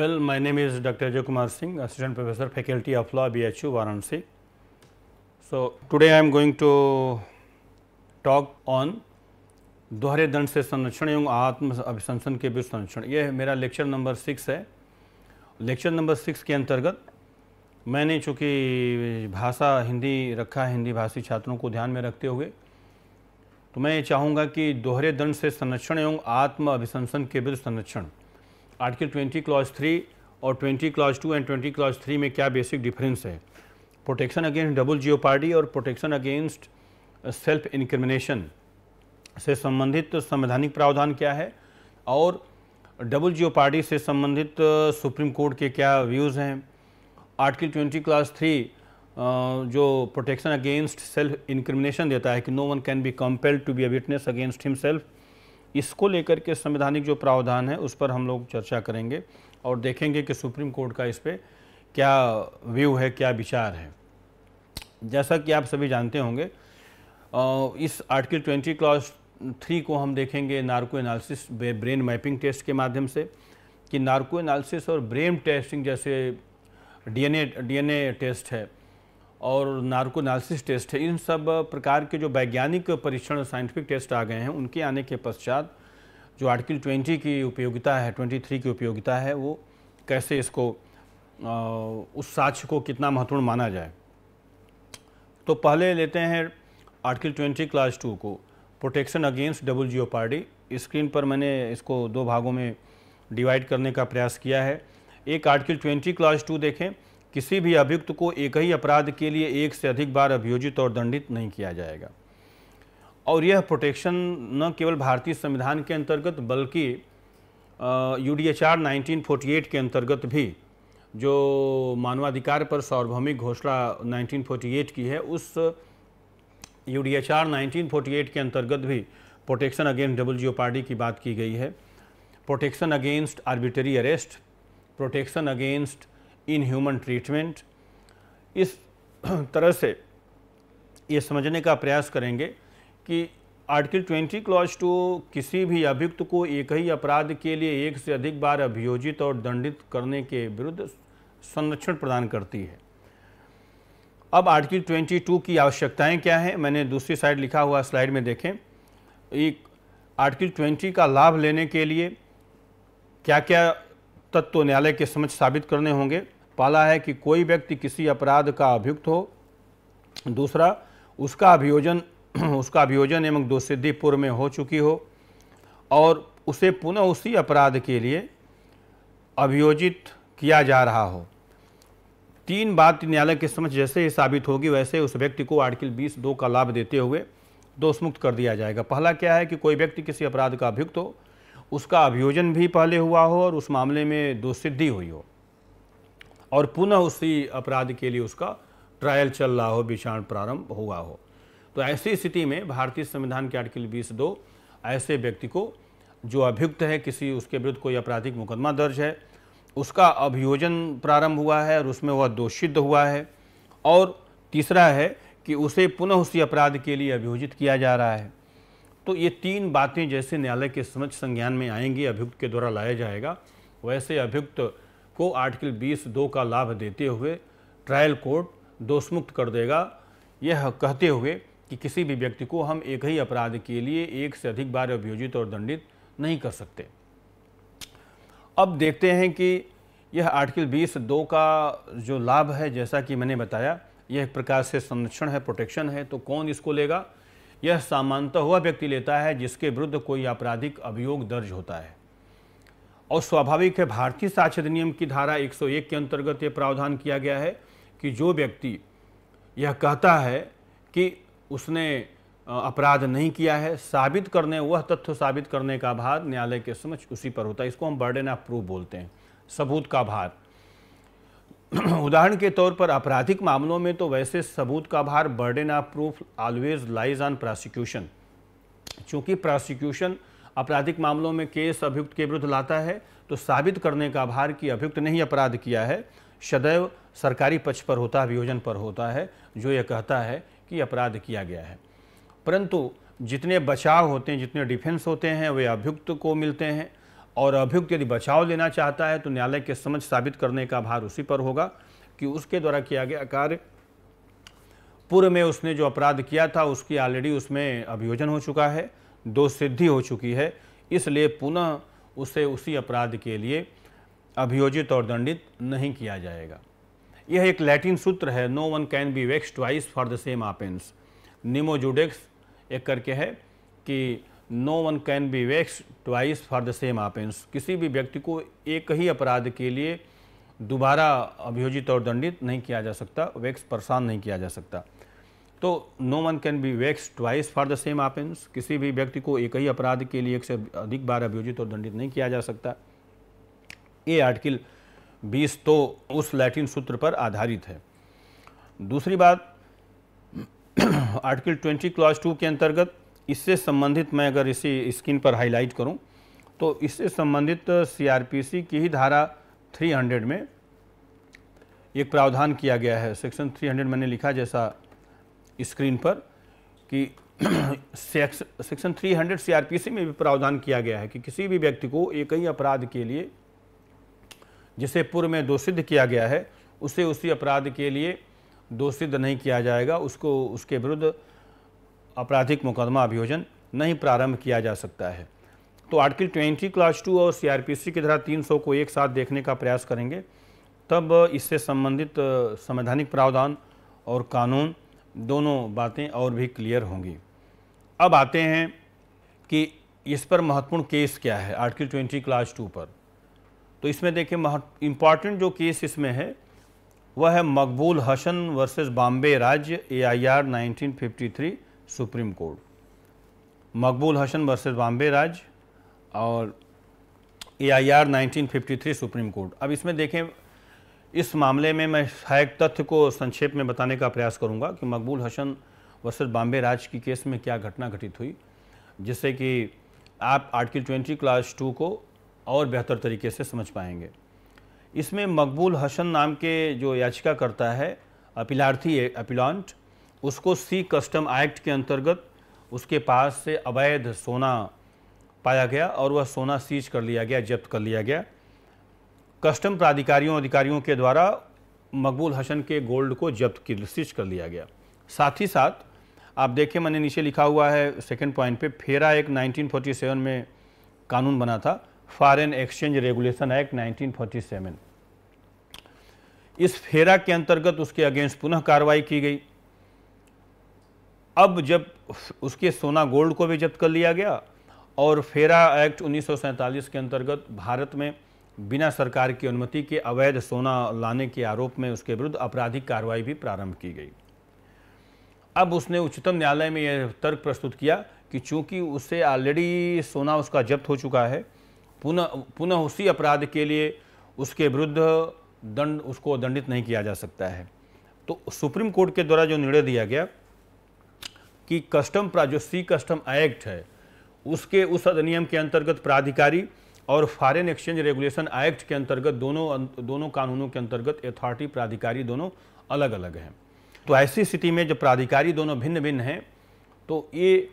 Well name is doctor Ajay Kumar Singh assistant professor faculty of law B H U Varanasi so today I am going to talk on दोहरे दंड से संरक्षण एवं आत्म अभिशंसन के बीच संरक्षण यह मेरा लेक्चर नंबर सिक्स है लेक्चर नंबर सिक्स के अंतर्गत मैंने चूँकि भाषा हिंदी रखा है हिंदी भाषी छात्रों को ध्यान में रखते हुए तो मैं ये चाहूँगा कि दोहरे दंड से संरक्षण एवं आत्म अभिशंसन के विरुद्ध संरक्षण आर्टिकल 20 क्लॉज 3 और 20 क्लॉज 2 एंड 20 क्लॉज 3 में क्या बेसिक डिफरेंस है प्रोटेक्शन अगेंस्ट डबल पार्टी और प्रोटेक्शन अगेंस्ट सेल्फ इंक्रमिनेशन से संबंधित संवैधानिक प्रावधान क्या है और डबल पार्टी से संबंधित सुप्रीम कोर्ट के क्या व्यूज़ हैं आर्टिकल 20 क्लास 3 जो प्रोटेक्शन अगेंस्ट सेल्फ इंक्रमिनेशन देता है कि no one can be compelled to be a witness against himself इसको लेकर के संवैधानिक जो प्रावधान है उस पर हम लोग चर्चा करेंगे और देखेंगे कि सुप्रीम कोर्ट का इस पर क्या व्यू है क्या विचार है जैसा कि आप सभी जानते होंगे इस आर्टिकल ट्वेंटी क्लास थ्री को हम देखेंगे narco analysis brain mapping test के माध्यम से कि नार्को एनालिसिस और ब्रेन टेस्टिंग जैसे डीएनए डीएनए टेस्ट है और नार्कोनालिसिस टेस्ट है इन सब प्रकार के जो वैज्ञानिक परीक्षण साइंटिफिक टेस्ट आ गए हैं उनके आने के पश्चात जो आर्टिकल 20 की उपयोगिता है 23 की उपयोगिता है वो कैसे इसको आ, उस साक्ष्य को कितना महत्वपूर्ण माना जाए तो पहले लेते हैं आर्टिकल 20 क्लास टू को protection against double jeopardy पर मैंने इसको दो भागों में डिवाइड करने का प्रयास किया है एक आर्टिकल ट्वेंटी क्लास टू देखें किसी भी अभियुक्त को एक ही अपराध के लिए एक से अधिक बार अभियोजित और दंडित नहीं किया जाएगा और यह प्रोटेक्शन न केवल भारतीय संविधान के अंतर्गत बल्कि U D H R forty eight के अंतर्गत भी जो मानवाधिकार पर सार्वभौमिक घोषणा 1948 की है उस U D H R nineteen forty eight के अंतर्गत भी protection against double jeopardy बात की गई है protection against arbitrary arrest protection against inhuman treatment इस तरह से ये समझने का प्रयास करेंगे कि आर्टिकल 20 क्लॉज टू किसी भी अभियुक्त को एक ही अपराध के लिए एक से अधिक बार अभियोजित और दंडित करने के विरुद्ध संरक्षण प्रदान करती है अब आर्टिकल 22 की आवश्यकताएं क्या हैं मैंने दूसरी साइड लिखा हुआ स्लाइड में देखें एक आर्टिकल 20 का लाभ लेने के लिए क्या क्या तत्व न्यायालय के समझ साबित करने होंगे पहला है कि कोई व्यक्ति किसी अपराध का अभियुक्त हो दूसरा उसका अभियोजन उसका अभियोजन एवं दो पूर्व में हो चुकी हो और उसे पुनः उसी अपराध के लिए अभियोजित किया जा रहा हो तीन बात न्यायालय के समझ जैसे ही साबित होगी वैसे उस व्यक्ति को आर्टिकल बीस दो का लाभ देते हुए दोषमुक्त कर दिया जाएगा पहला क्या है कि कोई व्यक्ति किसी अपराध का अभियुक्त हो उसका अभियोजन भी पहले हुआ हो और उस मामले में दोषसिद्धि हुई हो और पुनः उसी अपराध के लिए उसका ट्रायल चल रहा हो विचारण प्रारंभ हुआ हो तो ऐसी स्थिति में भारतीय संविधान के आर्टिकल बीस दो ऐसे व्यक्ति को जो अभियुक्त है किसी उसके विरुद्ध कोई आपराधिक मुकदमा दर्ज है उसका अभियोजन प्रारंभ हुआ है और उसमें वह दोषिद्ध हुआ है और तीसरा है कि उसे पुनः उसी अपराध के लिए अभियोजित किया जा रहा है तो ये तीन बातें जैसे न्यायालय के समझ संज्ञान में आएंगी अभियुक्त के द्वारा लाया जाएगा वैसे अभियुक्त को आर्टिकल बीस दो का लाभ देते हुए ट्रायल कोर्ट दोषमुक्त कर देगा यह कहते हुए कि किसी भी व्यक्ति को हम एक ही अपराध के लिए एक से अधिक बार अभियोजित और दंडित नहीं कर सकते अब देखते हैं कि यह आर्टिकल बीस दो का जो लाभ है जैसा कि मैंने बताया यह एक प्रकार से संरक्षण है प्रोटेक्शन है तो कौन इसको लेगा यह सामानता हुआ व्यक्ति लेता है जिसके विरुद्ध कोई आपराधिक अभियोग दर्ज होता है और स्वाभाविक है भारतीय साक्ष्य अधिनियम की धारा 101 के अंतर्गत यह प्रावधान किया गया है कि जो व्यक्ति यह कहता है कि उसने अपराध नहीं किया है साबित करने वह तथ्य साबित करने का भार न्यायालय के समक्ष उसी पर होता है इसको हम बर्डन ऑफ प्रूफ बोलते हैं सबूत का भार उदाहरण के तौर पर आपराधिक मामलों में तो वैसे सबूत का भार burden of proof always lies on prosecution चूँकि प्रोसिक्यूशन आपराधिक मामलों में केस अभियुक्त के विरुद्ध लाता है तो साबित करने का भार कि अभियुक्त ने ही अपराध किया है सदैव सरकारी पक्ष पर होता है अभियोजन पर होता है जो ये कहता है कि अपराध किया गया है परंतु जितने बचाव होते हैं जितने डिफेंस होते हैं वे अभियुक्त को मिलते हैं और अभियुक्त यदि बचाव लेना चाहता है तो न्यायालय के समझ साबित करने का भार उसी पर होगा कि उसके द्वारा किया गया कार्य पूर्व में उसने जो अपराध किया था उसकी ऑलरेडी उसमें अभियोजन हो चुका है दो सिद्धि हो चुकी है इसलिए पुनः उसे उसी अपराध के लिए अभियोजित और दंडित नहीं किया जाएगा यह एक लैटिन सूत्र है no one can be vexed twice for the same offence निमोजुडेक्स एक करके है कि no one can be vexed twice for the same offence किसी भी व्यक्ति को एक ही अपराध के लिए दोबारा अभियोजित और दंडित नहीं किया जा सकता वेक्स परेशान नहीं किया जा सकता तो no one can be vexed twice for the same offence किसी भी व्यक्ति को एक ही अपराध के लिए एक से अधिक बार अभियोजित और दंडित नहीं किया जा सकता ये आर्टिकल 20 तो उस लैटिन सूत्र पर आधारित है दूसरी बात आर्टिकल 20 क्लास 2 के अंतर्गत इससे संबंधित मैं अगर इसी स्क्रीन पर हाईलाइट करूं तो इससे संबंधित सीआरपीसी की ही धारा 300 में एक प्रावधान किया गया है सेक्शन 300 मैंने लिखा जैसा स्क्रीन पर कि सेक्शन 300 सीआरपीसी में भी प्रावधान किया गया है कि किसी भी व्यक्ति को एक ही अपराध के लिए जिसे पूर्व में दोषिद्ध किया गया है उसे उसी अपराध के लिए दोषित नहीं किया जाएगा उसको उसके विरुद्ध आपराधिक मुकदमा अभियोजन नहीं प्रारंभ किया जा सकता है तो आर्टिकल ट्वेंटी क्लास टू और सीआरपीसी की धारा तीन सौ को एक साथ देखने का प्रयास करेंगे तब इससे संबंधित संवैधानिक प्रावधान और कानून दोनों बातें और भी क्लियर होंगी अब आते हैं कि इस पर महत्वपूर्ण केस क्या है आर्टिकल ट्वेंटी क्लास टू पर तो इसमें देखिए इंपॉर्टेंट इम्पॉर्टेंट जो केस इसमें है वह है मकबूल हसन वर्सेज बॉम्बे राज्य एआईआर 1953 सुप्रीम कोर्ट मकबूल हसन वर्सेज बॉम्बे राज और A I R nineteen fifty three supreme court अब इसमें देखें इस मामले में मैं सहायक तथ्य को संक्षेप में बताने का प्रयास करूंगा कि मकबूल हसन वर्सेज बॉम्बे राज की केस में क्या घटना घटित हुई जिससे कि आप आर्टिकल ट्वेंटी क्लास टू को और बेहतर तरीके से समझ पाएंगे इसमें मकबूल हसन नाम के जो याचिका करता है अपीलार्थी अपीलॉन्ट उसको सी कस्टम एक्ट के अंतर्गत उसके पास से अवैध सोना पाया गया और वह सोना सीज कर लिया गया जब्त कर लिया गया कस्टम प्राधिकारियों अधिकारियों के द्वारा मकबूल हसन के गोल्ड को जब्त सीज कर लिया गया साथ ही साथ आप देखें मैंने नीचे लिखा हुआ है सेकंड पॉइंट पे फेरा एक 1947 में कानून बना था फॉरेन एक्सचेंज रेगुलेशन एक्ट 1947 इस फेरा के अंतर्गत उसके अगेंस्ट पुनः कार्रवाई की गई अब जब उसके सोना गोल्ड को भी जब्त कर लिया गया और फेरा एक्ट उन्नीस के अंतर्गत भारत में बिना सरकार की अनुमति के अवैध सोना लाने के आरोप में उसके विरुद्ध आपराधिक कार्रवाई भी प्रारंभ की गई अब उसने उच्चतम न्यायालय में यह तर्क प्रस्तुत किया कि चूंकि उससे ऑलरेडी सोना उसका जब्त हो चुका है पुनः पुनः उसी अपराध के लिए उसके विरुद्ध दंड उसको दंडित नहीं किया जा सकता है तो सुप्रीम कोर्ट के द्वारा जो निर्णय दिया गया कि कस्टम जो सी कस्टम एक्ट है उसके उस अधिनियम के अंतर्गत प्राधिकारी और फॉरेन एक्सचेंज रेगुलेशन एक्ट के अंतर्गत दोनों अं, दोनों कानूनों के अंतर्गत अथॉरिटी प्राधिकारी दोनों अलग अलग हैं तो ऐसी स्थिति में जब प्राधिकारी दोनों भिन्न भिन्न हैं तो ये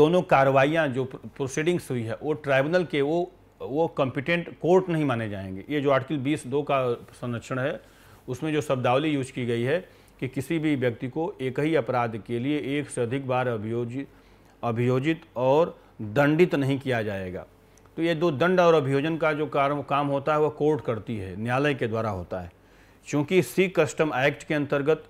दोनों कार्रवाइयाँ जो प्रोसीडिंग्स हुई है वो ट्राइब्यूनल के वो वो कॉम्पिटेंट कोर्ट नहीं माने जाएंगे ये जो आर्टिकल बीस दो का संरक्षण है उसमें जो शब्दावली यूज की गई है कि किसी भी व्यक्ति को एक ही अपराध के लिए एक से अधिक बार अभियोजित अभियोजित और दंडित नहीं किया जाएगा तो ये दो दंड और अभियोजन का जो कार्य काम होता है वह कोर्ट करती है न्यायालय के द्वारा होता है चूँकि सी कस्टम एक्ट के अंतर्गत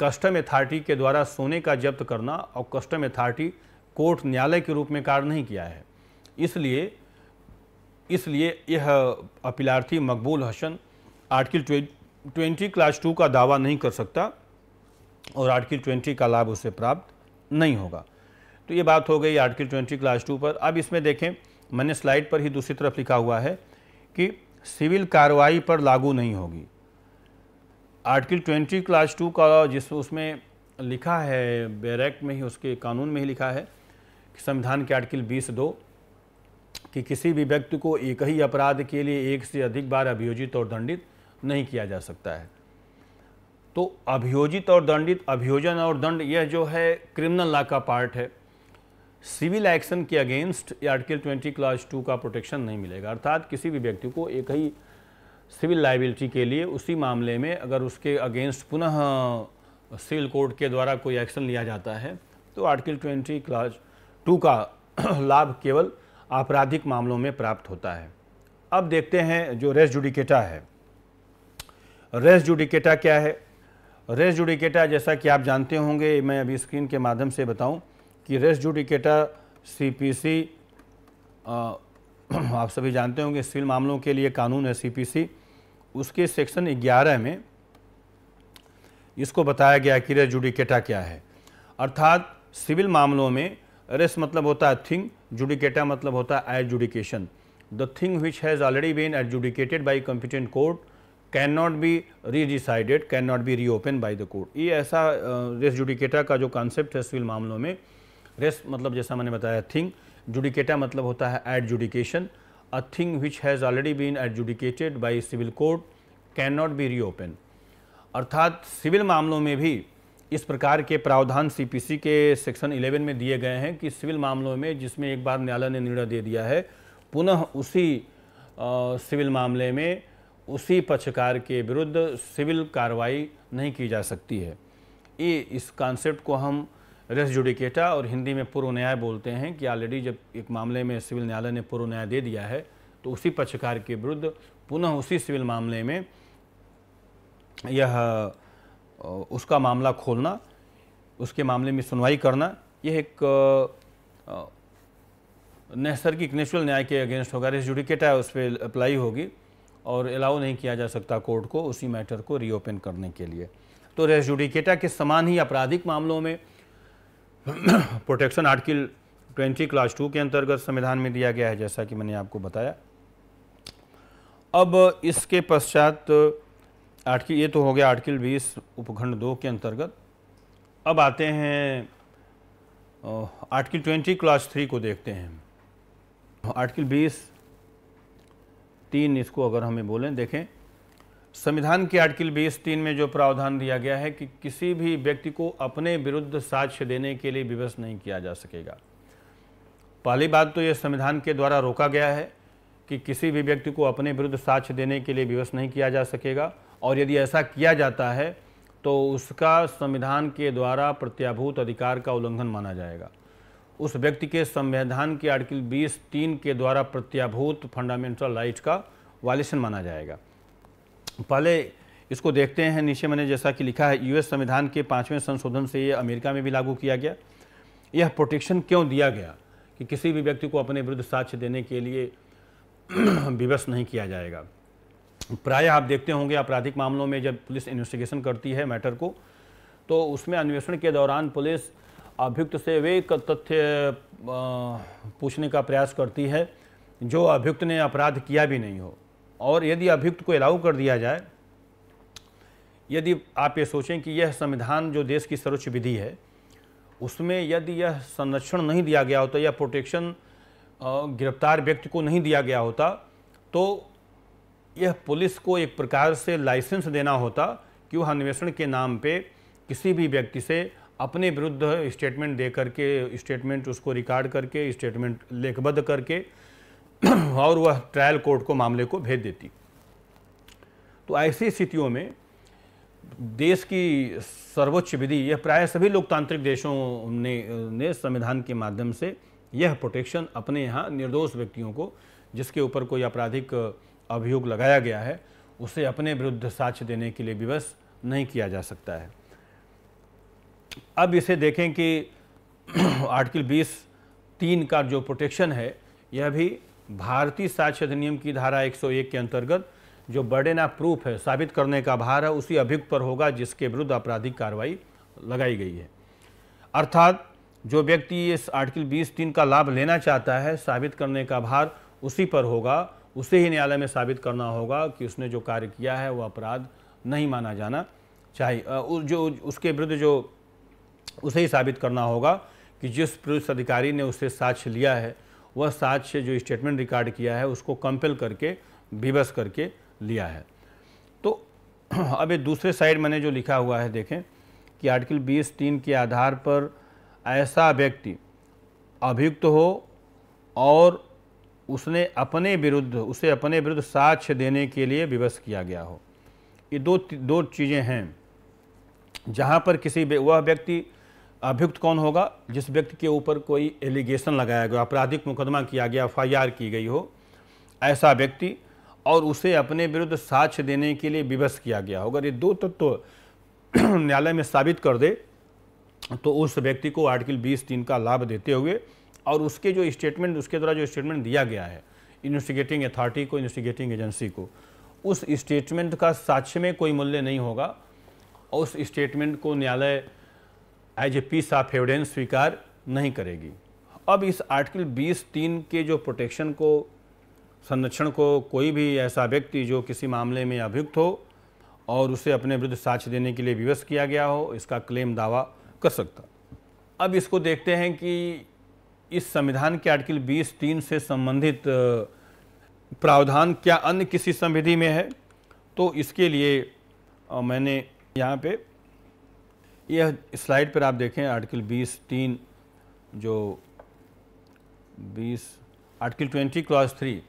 कस्टम अथॉरिटी के द्वारा सोने का जब्त करना और कस्टम अथॉरिटी कोर्ट न्यायालय के रूप में कार्य नहीं किया है इसलिए इसलिए यह अपीलार्थी Maqbool Hasan article twenty clause two का दावा नहीं कर सकता और आर्टिकल ट्वेंटी का लाभ उसे प्राप्त नहीं होगा तो ये बात हो गई आर्टिकल ट्वेंटी क्लास टू पर अब इसमें देखें मैंने स्लाइड पर ही दूसरी तरफ लिखा हुआ है कि सिविल कार्रवाई पर लागू नहीं होगी आर्टिकल ट्वेंटी क्लास टू का जिस उसमें लिखा है बैरैक्ट में ही उसके कानून में ही लिखा है कि संविधान के आर्टिकल बीस दो कि किसी भी व्यक्ति को एक ही अपराध के लिए एक से अधिक बार अभियोजित और दंडित नहीं किया जा सकता है तो अभियोजित और दंडित अभियोजन और दंड यह जो है क्रिमिनल लॉ का पार्ट है सिविल एक्शन के अगेंस्ट आर्टिकल 20 क्लास 2 का प्रोटेक्शन नहीं मिलेगा अर्थात किसी भी व्यक्ति को एक ही सिविल लाइबिलिटी के लिए उसी मामले में अगर उसके अगेंस्ट पुनः सिविल कोर्ट के द्वारा कोई एक्शन लिया जाता है तो आर्टिकल 20 क्लास 2 का लाभ केवल आपराधिक मामलों में प्राप्त होता है अब देखते हैं जो रेस जुडिकेटा है रेस जुडिकेटा क्या है रेस जुडिकेटा जैसा कि आप जानते होंगे मैं अभी स्क्रीन के माध्यम से बताऊं कि रेस जुडिकेटा सीपीसी आप सभी जानते होंगे सिविल मामलों के लिए कानून है सीपीसी उसके सेक्शन 11 में इसको बताया गया कि रेस जुडिकेटा क्या है अर्थात सिविल मामलों में रेस मतलब होता है थिंग जुडिकेटा मतलब होता है adjudication the thing which has already been adjudicated by competent court cannot be redecided cannot be reopen by the court ये ऐसा रेस जुडिकेटा का जो कॉन्सेप्ट है सिविल मामलों में रेस मतलब जैसा मैंने बताया थिंग जुडिकेटा मतलब होता है adjudication a thing which has already been adjudicated by civil court cannot be reopen अर्थात सिविल मामलों में भी इस प्रकार के प्रावधान सी के सेक्शन इलेवन में दिए गए हैं कि सिविल मामलों में जिसमें एक बार न्यायालय ने निर्णय दे दिया है पुनः उसी सिविल मामले में उसी पक्षकार के विरुद्ध सिविल कार्रवाई नहीं की जा सकती है ये इस कॉन्सेप्ट को हम रेस जुडिकेटा और हिंदी में पूर्व न्याय बोलते हैं कि ऑलरेडी जब एक मामले में सिविल न्यायालय ने पूर्व न्याय दे दिया है तो उसी पक्षकार के विरुद्ध पुनः उसी सिविल मामले में यह उसका मामला खोलना उसके मामले में सुनवाई करना यह एक नैसर्गिक नेचुरल न्याय के अगेंस्ट होगा रेस जुडिकेटा उस पर अप्लाई होगी और अलाउ नहीं किया जा सकता कोर्ट को उसी मैटर को रीओपन करने के लिए तो रेजुडिकेटा के समान ही आपराधिक मामलों में प्रोटेक्शन आर्टिकल 20 क्लास टू के अंतर्गत संविधान में दिया गया है जैसा कि मैंने आपको बताया अब इसके पश्चात आर्टिकल ये तो हो गया आर्टिकल 20 उपखंड दो के अंतर्गत अब आते हैं आर्टिकल 20 क्लास थ्री को देखते हैं आर्टिकल बीस तीन इसको अगर हमें बोलें देखें संविधान के आर्टिकल बीस तीन में जो प्रावधान दिया गया है कि किसी भी व्यक्ति को अपने विरुद्ध साक्ष्य देने के लिए विवश नहीं किया जा सकेगा पहली बात तो यह संविधान के द्वारा रोका गया है कि किसी भी व्यक्ति को अपने विरुद्ध साक्ष्य देने के लिए विवश नहीं किया जा सकेगा और यदि ऐसा किया जाता है तो उसका संविधान के द्वारा प्रत्याभूत अधिकार का उल्लंघन माना जाएगा उस व्यक्ति के संविधान के आर्टिकल बीस तीन के द्वारा प्रत्याभूत फंडामेंटल राइट का वायलेशन माना जाएगा पहले इसको देखते हैं नीचे मैंने जैसा कि लिखा है यूएस संविधान के पाँचवें संशोधन से ये अमेरिका में भी लागू किया गया यह प्रोटेक्शन क्यों दिया गया कि किसी भी व्यक्ति को अपने विरुद्ध साक्ष्य देने के लिए विवश नहीं किया जाएगा प्राय आप देखते होंगे आपराधिक मामलों में जब पुलिस इन्वेस्टिगेशन करती है मैटर को तो उसमें अन्वेषण के दौरान पुलिस अभियुक्त से वे तथ्य पूछने का प्रयास करती है जो अभियुक्त ने अपराध किया भी नहीं हो और यदि अभियुक्त को अलाउ कर दिया जाए यदि आप ये सोचें कि यह संविधान जो देश की सर्वोच्च विधि है उसमें यदि यह संरक्षण नहीं दिया गया होता या प्रोटेक्शन गिरफ्तार व्यक्ति को नहीं दिया गया होता तो यह पुलिस को एक प्रकार से लाइसेंस देना होता कि वह अन्वेषण के नाम पे किसी भी व्यक्ति से अपने विरुद्ध स्टेटमेंट दे करके स्टेटमेंट उसको रिकॉर्ड करके स्टेटमेंट लेखबद्ध करके और वह ट्रायल कोर्ट को मामले को भेज देती तो ऐसी स्थितियों में देश की सर्वोच्च विधि यह प्राय सभी लोकतांत्रिक देशों ने ने संविधान के माध्यम से यह प्रोटेक्शन अपने यहाँ निर्दोष व्यक्तियों को जिसके ऊपर कोई आपराधिक अभियोग लगाया गया है उसे अपने विरुद्ध साक्ष्य देने के लिए विवश नहीं किया जा सकता है अब इसे देखें कि आर्टिकल 20 तीन का जो प्रोटेक्शन है यह भी भारतीय साक्ष्य अधिनियम की धारा 101 के अंतर्गत जो बर्डन ऑफ प्रूफ है साबित करने का भार है उसी अभियुक्त पर होगा जिसके विरुद्ध आपराधिक कार्रवाई लगाई गई है अर्थात जो व्यक्ति इस आर्टिकल 20 तीन का लाभ लेना चाहता है साबित करने का भार उसी पर होगा उसे ही न्यायालय में साबित करना होगा कि उसने जो कार्य किया है वह अपराध नहीं माना जाना चाहिए जो उसके विरुद्ध जो उसे ही साबित करना होगा कि जिस पुलिस अधिकारी ने उससे साक्ष्य लिया है वह साक्ष्य जो स्टेटमेंट रिकॉर्ड किया है उसको कंपेल करके विवश करके लिया है तो अब ये दूसरे साइड मैंने जो लिखा हुआ है देखें कि आर्टिकल बीस तीन के आधार पर ऐसा व्यक्ति अभियुक्त हो और उसने अपने विरुद्ध उसे अपने विरुद्ध साक्ष्य देने के लिए विवश किया गया हो ये दो दो चीज़ें हैं जहाँ पर किसी वह व्यक्ति अभियुक्त कौन होगा जिस व्यक्ति के ऊपर कोई एलिगेशन लगाया गया आपराधिक मुकदमा किया गया एफ की गई हो ऐसा व्यक्ति और उसे अपने विरुद्ध साक्ष्य देने के लिए विवश किया गया हो अगर ये दो तत्व तो न्यायालय में साबित कर दे तो उस व्यक्ति को आर्टिकल बीस तीन का लाभ देते हुए और उसके जो स्टेटमेंट उसके द्वारा जो स्टेटमेंट दिया गया है इन्वेस्टिगेटिंग अथॉरिटी को इन्वेस्टिगेटिंग एजेंसी को उस स्टेटमेंट का साक्ष्य में कोई मूल्य नहीं होगा और उस स्टेटमेंट को न्यायालय as a piece of evidence स्वीकार नहीं करेगी अब इस आर्टिकल 20 तीन के जो प्रोटेक्शन को संरक्षण को कोई भी ऐसा व्यक्ति जो किसी मामले में अभियुक्त हो और उसे अपने विरुद्ध साक्ष्य देने के लिए विवश किया गया हो इसका क्लेम दावा कर सकता अब इसको देखते हैं कि इस संविधान के आर्टिकल 20 तीन से संबंधित प्रावधान क्या अन्य किसी संविधि में है तो इसके लिए मैंने यहाँ पे यह स्लाइड पर आप देखें आर्टिकल 20 तीन जो 20 आर्टिकल 20 क्लास थ्री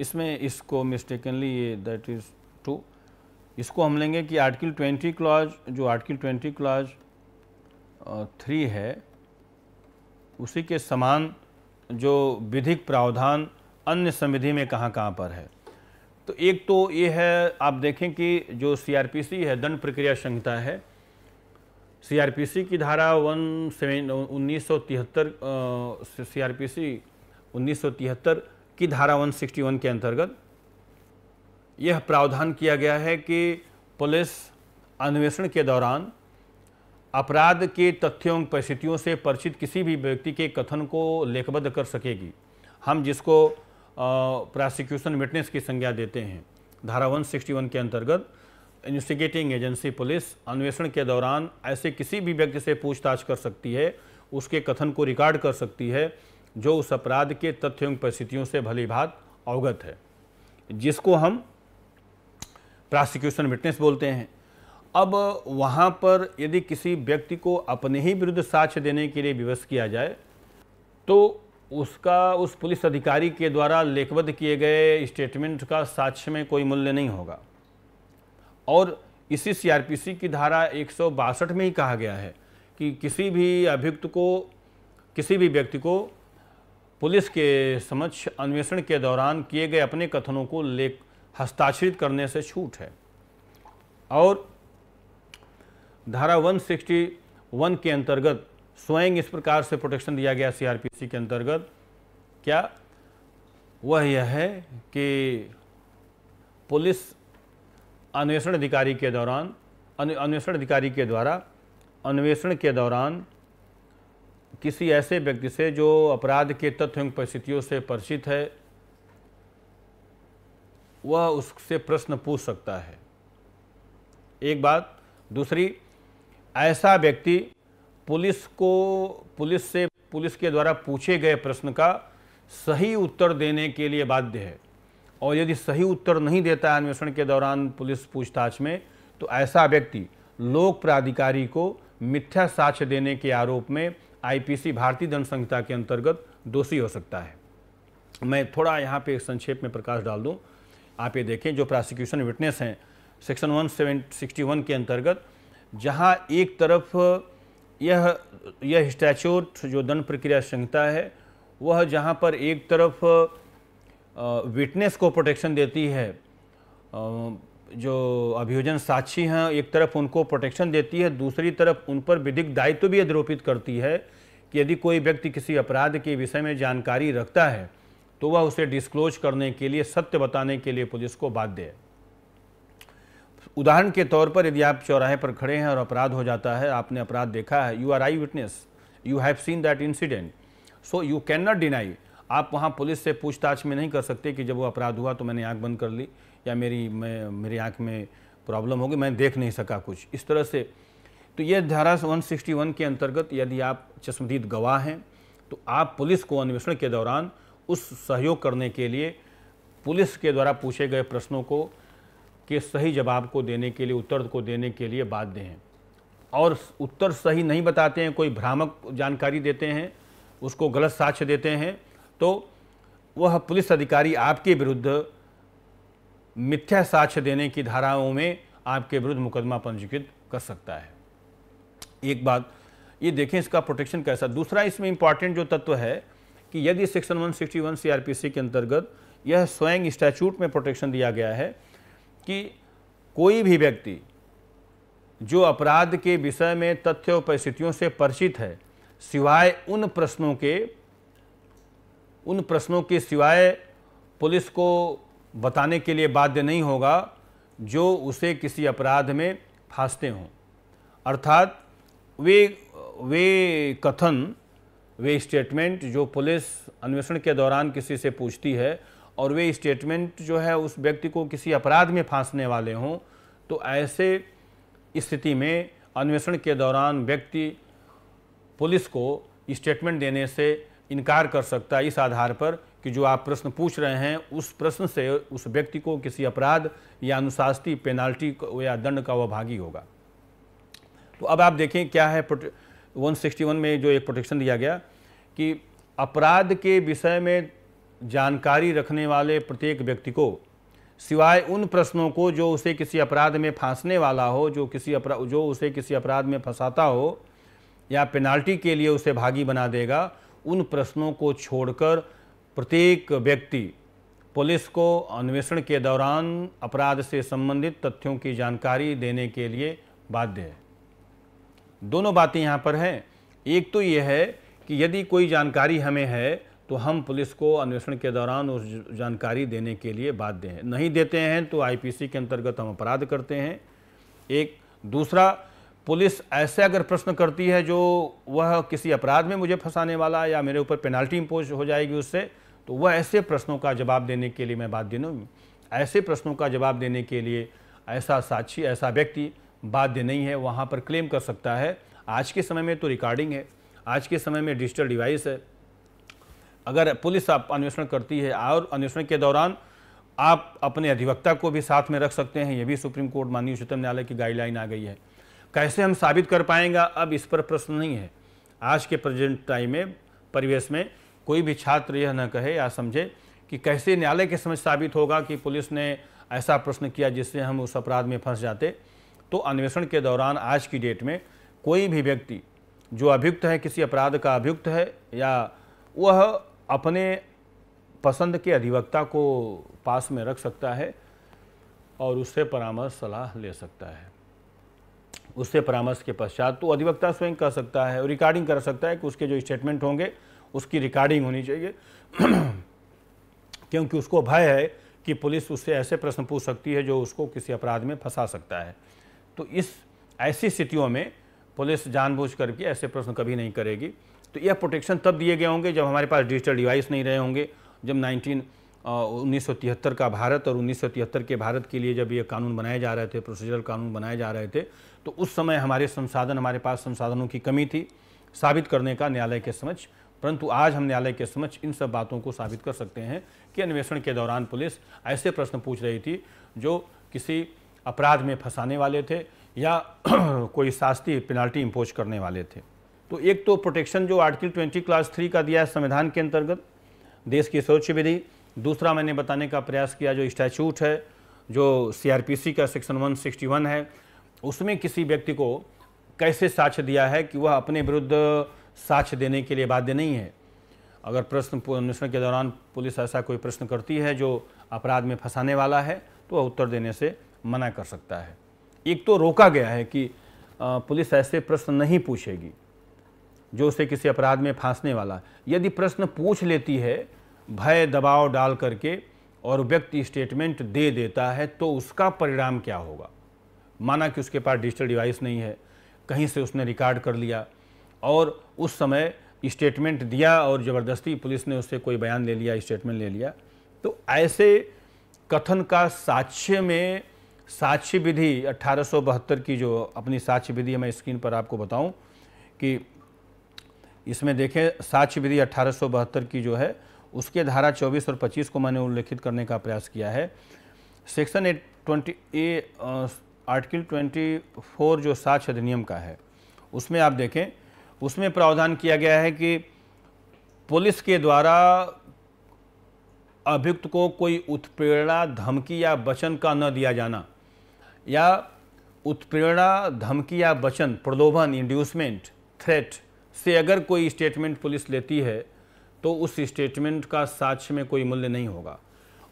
इसमें इसको मिस्टेकनली ये दैट इज़ टू इसको हम लेंगे कि आर्टिकल 20 क्लॉज जो आर्टिकल 20 क्लॉज थ्री है उसी के समान जो विधिक प्रावधान अन्य संविधि में कहाँ कहाँ पर है तो एक तो ये है आप देखें कि जो सीआरपीसी है दंड प्रक्रिया संहिता है सीआरपीसी की धारा वन सेवन उन्नीस सौ तिहत्तर सी आर पी सी उन्नीस सौ तिहत्तर की धारा 161 के अंतर्गत यह प्रावधान किया गया है कि पुलिस अन्वेषण के दौरान अपराध के तथ्यों परिस्थितियों से परिचित किसी भी व्यक्ति के कथन को लेखबद्ध कर सकेगी हम जिसको प्रोसिक्यूशन विटनेस की संज्ञा देते हैं धारा 161 के अंतर्गत इन्वेस्टिगेटिंग एजेंसी पुलिस अन्वेषण के दौरान ऐसे किसी भी व्यक्ति से पूछताछ कर सकती है उसके कथन को रिकॉर्ड कर सकती है जो उस अपराध के तथ्यों परिस्थितियों से भात अवगत है जिसको हम प्रोसिक्यूशन विटनेस बोलते हैं अब वहाँ पर यदि किसी व्यक्ति को अपने ही विरुद्ध साक्ष्य देने के लिए विवश किया जाए तो उसका उस पुलिस अधिकारी के द्वारा लेखबद्ध किए गए स्टेटमेंट का साक्ष्य में कोई मूल्य नहीं होगा और इसी सीआरपीसी की धारा एक में ही कहा गया है कि किसी भी अभियुक्त को किसी भी व्यक्ति को पुलिस के समक्ष अन्वेषण के दौरान किए गए अपने कथनों को लेख हस्ताक्षरित करने से छूट है और धारा 161 के अंतर्गत स्वयं इस प्रकार से प्रोटेक्शन दिया गया सीआरपीसी के अंतर्गत क्या वह यह है कि पुलिस अन्वेषण अधिकारी के दौरान अन्वेषण अधिकारी के द्वारा अन्वेषण के दौरान किसी ऐसे व्यक्ति से जो अपराध के तथ्य एवं परिस्थितियों से परिचित है वह उससे प्रश्न पूछ सकता है एक बात दूसरी ऐसा व्यक्ति पुलिस को पुलिस से पुलिस के द्वारा पूछे गए प्रश्न का सही उत्तर देने के लिए बाध्य है और यदि सही उत्तर नहीं देता है अन्वेषण के दौरान पुलिस पूछताछ में तो ऐसा व्यक्ति लोक प्राधिकारी को मिथ्या साक्ष्य देने के आरोप में आईपीसी भारतीय दंड संहिता के अंतर्गत दोषी हो सकता है मैं थोड़ा यहाँ पे संक्षेप में प्रकाश डाल दूँ आप ये देखें जो प्रोसिक्यूशन विटनेस हैं सेक्शन वन के अंतर्गत जहाँ एक तरफ यह यह स्टैचूट जो दंड प्रक्रिया संहिता है वह जहाँ पर एक तरफ विटनेस को प्रोटेक्शन देती है जो अभियोजन साक्षी हैं एक तरफ उनको प्रोटेक्शन देती है दूसरी तरफ उन पर विधिक दायित्व तो भी आरोपित करती है कि यदि कोई व्यक्ति किसी अपराध के विषय में जानकारी रखता है तो वह उसे डिस्क्लोज करने के लिए सत्य बताने के लिए पुलिस को बाध्य है उदाहरण के तौर पर यदि आप चौराहे पर खड़े हैं और अपराध हो जाता है आपने अपराध देखा है you are eye witness you have seen that incident so you can not deny आप वहाँ पुलिस से पूछताछ में नहीं कर सकते कि जब वो अपराध हुआ तो मैंने आँख बंद कर ली या मेरी मैं मेरी आँख में प्रॉब्लम होगी मैं देख नहीं सका कुछ इस तरह से तो ये धारा 161 के अंतर्गत यदि आप चश्मदीद गवाह हैं तो आप पुलिस को अन्वेषण के दौरान उस सहयोग करने के लिए पुलिस के द्वारा पूछे गए प्रश्नों को के सही जवाब को देने के लिए उत्तर को देने के लिए बाध्य हैं और उत्तर सही नहीं बताते हैं कोई भ्रामक जानकारी देते हैं उसको गलत साक्ष्य देते हैं तो वह पुलिस अधिकारी आपके विरुद्ध मिथ्या साक्ष्य देने की धाराओं में आपके विरुद्ध मुकदमा पंजीकृत कर सकता है एक बात ये देखें इसका प्रोटेक्शन कैसा दूसरा इसमें इंपॉर्टेंट जो तत्व है कि यदि सेक्शन 161 सीआरपीसी के अंतर्गत यह स्वयं स्टैच्यूट में प्रोटेक्शन दिया गया है कि कोई भी व्यक्ति जो अपराध के विषय में तथ्य और परिस्थितियों से परिचित है सिवाय उन प्रश्नों के उन प्रश्नों के सिवाय पुलिस को बताने के लिए बाध्य नहीं होगा जो उसे किसी अपराध में फांसते हों अर्थात वे वे कथन वे स्टेटमेंट जो पुलिस अन्वेषण के दौरान किसी से पूछती है और वे स्टेटमेंट जो है उस व्यक्ति को किसी अपराध में फांसने वाले हों तो ऐसे स्थिति में अन्वेषण के दौरान व्यक्ति पुलिस को स्टेटमेंट देने से इनकार कर सकता है इस आधार पर कि जो आप प्रश्न पूछ रहे हैं उस प्रश्न से उस व्यक्ति को किसी अपराध या अनुशासित पेनाल्टी या दंड का वह भागी होगा तो अब आप देखें क्या है 161 में जो एक प्रोटेक्शन दिया गया कि अपराध के विषय में जानकारी रखने वाले प्रत्येक व्यक्ति को सिवाय उन प्रश्नों को जो उसे किसी अपराध में फांसने वाला हो जो किसी अपराध जो उसे किसी अपराध में फंसाता हो या पेनाल्टी के लिए उसे भागी बना देगा उन प्रश्नों को छोड़कर प्रत्येक व्यक्ति पुलिस को अन्वेषण के दौरान अपराध से संबंधित तथ्यों की जानकारी देने के लिए बाध्य है दोनों बातें यहाँ पर हैं एक तो ये है कि यदि कोई जानकारी हमें है तो हम पुलिस को अन्वेषण के दौरान उस जानकारी देने के लिए बाध्य हैं नहीं देते हैं तो आईपीसी के अंतर्गत हम अपराध करते हैं एक दूसरा पुलिस ऐसे अगर प्रश्न करती है जो वह किसी अपराध में मुझे फंसाने वाला या मेरे ऊपर पेनाल्टी इम्पोज हो जाएगी उससे तो वह ऐसे प्रश्नों का जवाब देने के लिए मैं बाध्य नहीं ऐसे प्रश्नों का जवाब देने के लिए ऐसा साक्षी ऐसा व्यक्ति बाध्य नहीं है वहाँ पर क्लेम कर सकता है आज के समय में तो रिकॉर्डिंग है आज के समय में डिजिटल डिवाइस है अगर पुलिस आप अन्वेषण करती है और अन्वेषण के दौरान आप अपने अधिवक्ता को भी साथ में रख सकते हैं ये भी सुप्रीम कोर्ट माननीय उच्चतम न्यायालय की गाइडलाइन आ गई है कैसे हम साबित कर पाएंगे अब इस पर प्रश्न नहीं है आज के प्रेजेंट टाइम में परिवेश में कोई भी छात्र यह न कहे या समझे कि कैसे न्यायालय के समझ साबित होगा कि पुलिस ने ऐसा प्रश्न किया जिससे हम उस अपराध में फंस जाते तो अन्वेषण के दौरान आज की डेट में कोई भी व्यक्ति जो अभियुक्त है किसी अपराध का अभियुक्त है या वह अपने पसंद के अधिवक्ता को पास में रख सकता है और उससे परामर्श सलाह ले सकता है उससे परामर्श के पश्चात तो अधिवक्ता स्वयं कर सकता है और रिकॉर्डिंग कर सकता है कि उसके जो स्टेटमेंट होंगे उसकी रिकॉर्डिंग होनी चाहिए क्योंकि उसको भय है कि पुलिस उससे ऐसे प्रश्न पूछ सकती है जो उसको किसी अपराध में फंसा सकता है तो इस ऐसी स्थितियों में पुलिस जानबूझ करके ऐसे प्रश्न कभी नहीं करेगी तो यह प्रोटेक्शन तब दिए गए होंगे जब हमारे पास डिजिटल डिवाइस नहीं रहे होंगे जब नाइनटीन उन्नीस का भारत और उन्नीस के भारत के लिए जब ये कानून बनाए जा रहे थे प्रोसीजरल कानून बनाए जा रहे थे तो उस समय हमारे संसाधन हमारे पास संसाधनों की कमी थी साबित करने का न्यायालय के समझ परंतु आज हम न्यायालय के समझ इन सब बातों को साबित कर सकते हैं कि अन्वेषण के दौरान पुलिस ऐसे प्रश्न पूछ रही थी जो किसी अपराध में फंसाने वाले थे या कोई शास्ती पेनाल्टी इम्पोज करने वाले थे तो एक तो प्रोटेक्शन जो आर्टिकल ट्वेंटी क्लास थ्री का दिया है संविधान के अंतर्गत देश की सर्वोच्च विधि दूसरा मैंने बताने का प्रयास किया जो स्टैचूट है जो सीआरपीसी का सेक्शन 161 है उसमें किसी व्यक्ति को कैसे साक्ष्य दिया है कि वह अपने विरुद्ध साक्ष्य देने के लिए बाध्य नहीं है अगर प्रश्न अन्वेषण के दौरान पुलिस ऐसा कोई प्रश्न करती है जो अपराध में फंसाने वाला है तो वह उत्तर देने से मना कर सकता है एक तो रोका गया है कि पुलिस ऐसे प्रश्न नहीं पूछेगी जो उसे किसी अपराध में फांसने वाला यदि प्रश्न पूछ लेती है भय दबाव डाल करके और व्यक्ति स्टेटमेंट दे देता है तो उसका परिणाम क्या होगा माना कि उसके पास डिजिटल डिवाइस नहीं है कहीं से उसने रिकॉर्ड कर लिया और उस समय स्टेटमेंट दिया और ज़बरदस्ती पुलिस ने उससे कोई बयान ले लिया स्टेटमेंट ले लिया तो ऐसे कथन का साक्ष्य में साक्ष्य विधि अट्ठारह की जो अपनी साक्ष्य विधि मैं स्क्रीन पर आपको बताऊं कि इसमें देखें साक्ष्य विधि अठारह की जो है उसके धारा 24 और 25 को मैंने उल्लेखित करने का प्रयास किया है section eight twenty A article 24 जो साक्ष्य अधिनियम का है उसमें आप देखें उसमें प्रावधान किया गया है कि पुलिस के द्वारा अभियुक्त को कोई उत्प्रेरणा धमकी या वचन का न दिया जाना या उत्प्रेरणा धमकी या वचन प्रलोभन इंड्यूसमेंट थ्रेट से अगर कोई स्टेटमेंट पुलिस लेती है तो उस स्टेटमेंट का साक्ष्य में कोई मूल्य नहीं होगा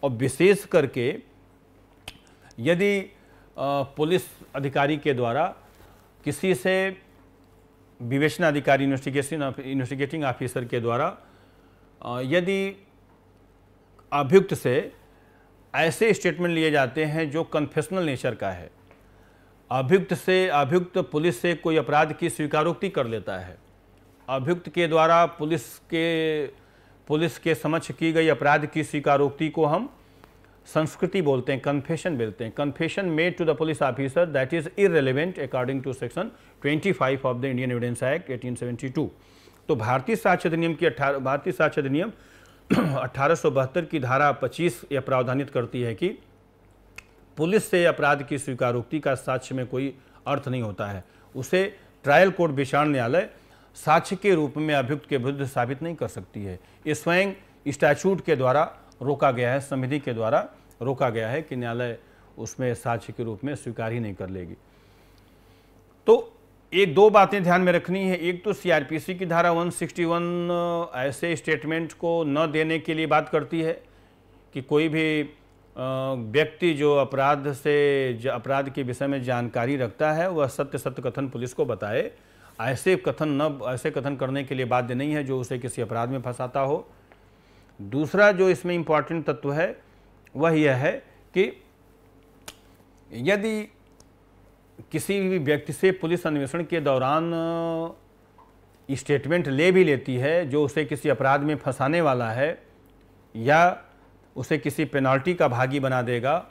और विशेष करके यदि पुलिस अधिकारी के द्वारा किसी से विवेचना अधिकारी इन्वेस्टिगेशन इन्वेस्टिगेटिंग ऑफिसर के द्वारा यदि अभियुक्त से ऐसे स्टेटमेंट लिए जाते हैं जो कन्फेशनल नेचर का है अभियुक्त से अभियुक्त पुलिस से कोई अपराध की स्वीकारोक्ति कर लेता है अभियुक्त के द्वारा पुलिस के पुलिस के समक्ष की गई अपराध की स्वीकारोक्ति को हम संस्कृति बोलते हैं कन्फेशन बोलते हैं confession made to the police officer that is irrelevant according to section 25 of the Indian evidence act 1872 तो भारतीय साक्ष्य अधिनियम की अठारह भारतीय साक्ष्य अधिनियम अठारह की धारा 25 यह प्रावधानित करती है कि पुलिस से अपराध की स्वीकारोक्ति का साक्ष्य में कोई अर्थ नहीं होता है उसे ट्रायल कोर्ट विशाण न्यायालय साक्ष्य के रूप में अभियुक्त के विरुद्ध साबित नहीं कर सकती है ये स्वयं स्टैचूट के द्वारा रोका गया है समिति के द्वारा रोका गया है कि न्यायालय उसमें साक्ष्य के रूप में स्वीकार ही नहीं कर लेगी तो ये दो बातें ध्यान में रखनी है एक तो सीआरपीसी की धारा 161 ऐसे स्टेटमेंट को न देने के लिए बात करती है कि कोई भी व्यक्ति जो अपराध से अपराध के विषय में जानकारी रखता है वह सत्य सत्य कथन पुलिस को बताए ऐसे कथन न ऐसे कथन करने के लिए बाध्य नहीं है जो उसे किसी अपराध में फंसाता हो दूसरा जो इसमें इम्पॉर्टेंट तत्व है वह यह है कि यदि किसी भी व्यक्ति से पुलिस अन्वेषण के दौरान स्टेटमेंट ले भी लेती है जो उसे किसी अपराध में फंसाने वाला है या उसे किसी पेनाल्टी का भागी बना देगा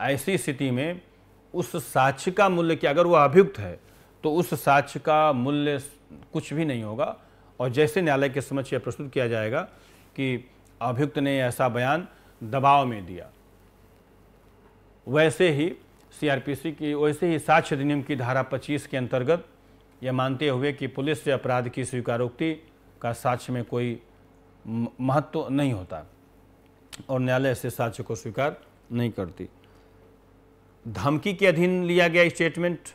ऐसी स्थिति में उस साक्ष्य का मूल्य क्या अगर वह अभियुक्त है तो उस साक्ष्य का मूल्य कुछ भी नहीं होगा और जैसे न्यायालय के समक्ष यह प्रस्तुत किया जाएगा कि अभियुक्त ने ऐसा बयान दबाव में दिया वैसे ही सीआरपीसी की वैसे ही साक्ष्य अधिनियम की धारा 25 के अंतर्गत यह मानते हुए कि पुलिस से अपराध की स्वीकारोक्ति का साक्ष्य में कोई महत्व तो नहीं होता और न्यायालय से साक्ष्य को स्वीकार नहीं करती धमकी के अधीन लिया गया स्टेटमेंट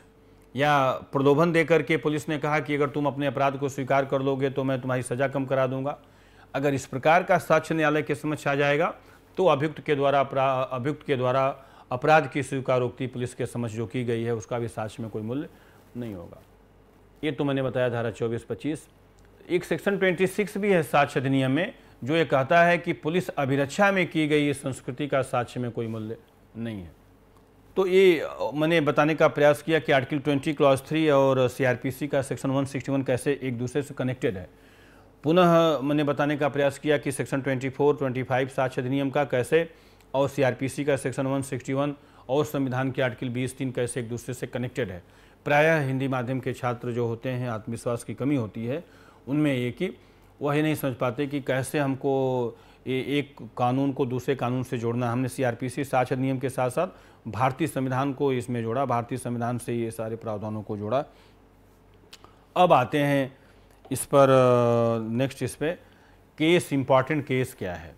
या प्रलोभन देकर के पुलिस ने कहा कि अगर तुम अपने अपराध को स्वीकार कर लोगे तो मैं तुम्हारी सज़ा कम करा दूंगा अगर इस प्रकार का साक्ष्य न्यायालय के समक्ष आ जाएगा तो अभियुक्त के द्वारा अभियुक्त के द्वारा अपराध की स्वीकारोक्ति पुलिस के समक्ष जो की गई है उसका भी साक्ष्य में कोई मूल्य नहीं होगा ये तो मैंने बताया धारा चौबीस पच्चीस एक सेक्शन सिक्स भी है साक्ष्य अधिनियम में जो ये कहता है कि पुलिस अभिरक्षा में की गई संस्कृति का साक्ष्य में कोई मूल्य नहीं है तो ये मैंने बताने का प्रयास किया कि आर्टिकल 20 क्लॉज 3 और सीआरपीसी का सेक्शन 161 कैसे एक दूसरे से कनेक्टेड है पुनः मैंने बताने का प्रयास किया कि सेक्शन 24, 25 साक्ष्य अधिनियम का कैसे और सीआरपीसी का सेक्शन 161 और संविधान के आर्टिकल बीस तीन कैसे एक दूसरे से कनेक्टेड है प्रायः हिंदी माध्यम के छात्र जो होते हैं आत्मविश्वास की कमी होती है उनमें ये कि वह नहीं समझ पाते कि कैसे हमको एक कानून को दूसरे कानून से जोड़ना हमने सी सी साक्ष्य अधिनियम के साथ साथ भारतीय संविधान को इसमें जोड़ा भारतीय संविधान से ये सारे प्रावधानों को जोड़ा अब आते हैं इस पर नेक्स्ट इस पर केस इम्पॉर्टेंट केस क्या है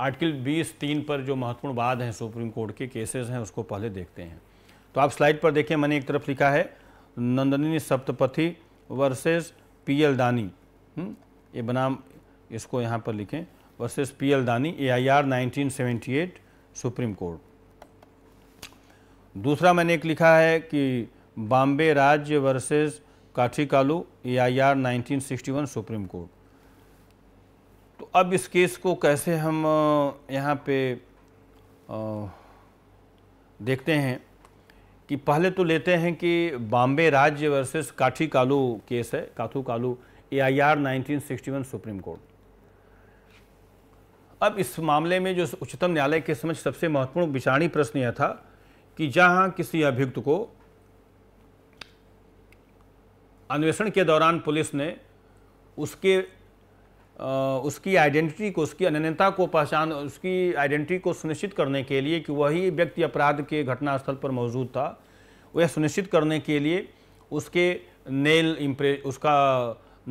आर्टिकल बीस तीन पर जो महत्वपूर्ण बाद हैं सुप्रीम कोर्ट के केसेस हैं उसको पहले देखते हैं तो आप स्लाइड पर देखें मैंने एक तरफ लिखा है नंदनी सप्तपथी वर्सेस पीएल दानी हुँ? हम्म, ये बनाम इसको यहाँ पर लिखें versus P L Dani AIR 1978 supreme court दूसरा मैंने एक लिखा है कि बॉम्बे राज्य versus Kathi Kalu A I R nineteen supreme court तो अब इस केस को कैसे हम यहाँ पे देखते हैं कि पहले तो लेते हैं कि बॉम्बे राज्य वर्सेस काठी कालू केस है Kathi Kalu A I R nineteen supreme court अब इस मामले में जो उच्चतम न्यायालय के समझ सबसे महत्वपूर्ण विचारणी प्रश्न यह था कि जहां किसी अभियुक्त को अन्वेषण के दौरान पुलिस ने उसके उसकी आइडेंटिटी को उसकी अनन्यता को पहचान उसकी आइडेंटिटी को सुनिश्चित करने के लिए कि वही व्यक्ति अपराध के घटनास्थल पर मौजूद था वह सुनिश्चित करने के लिए उसके नेल इम्प्रे उसका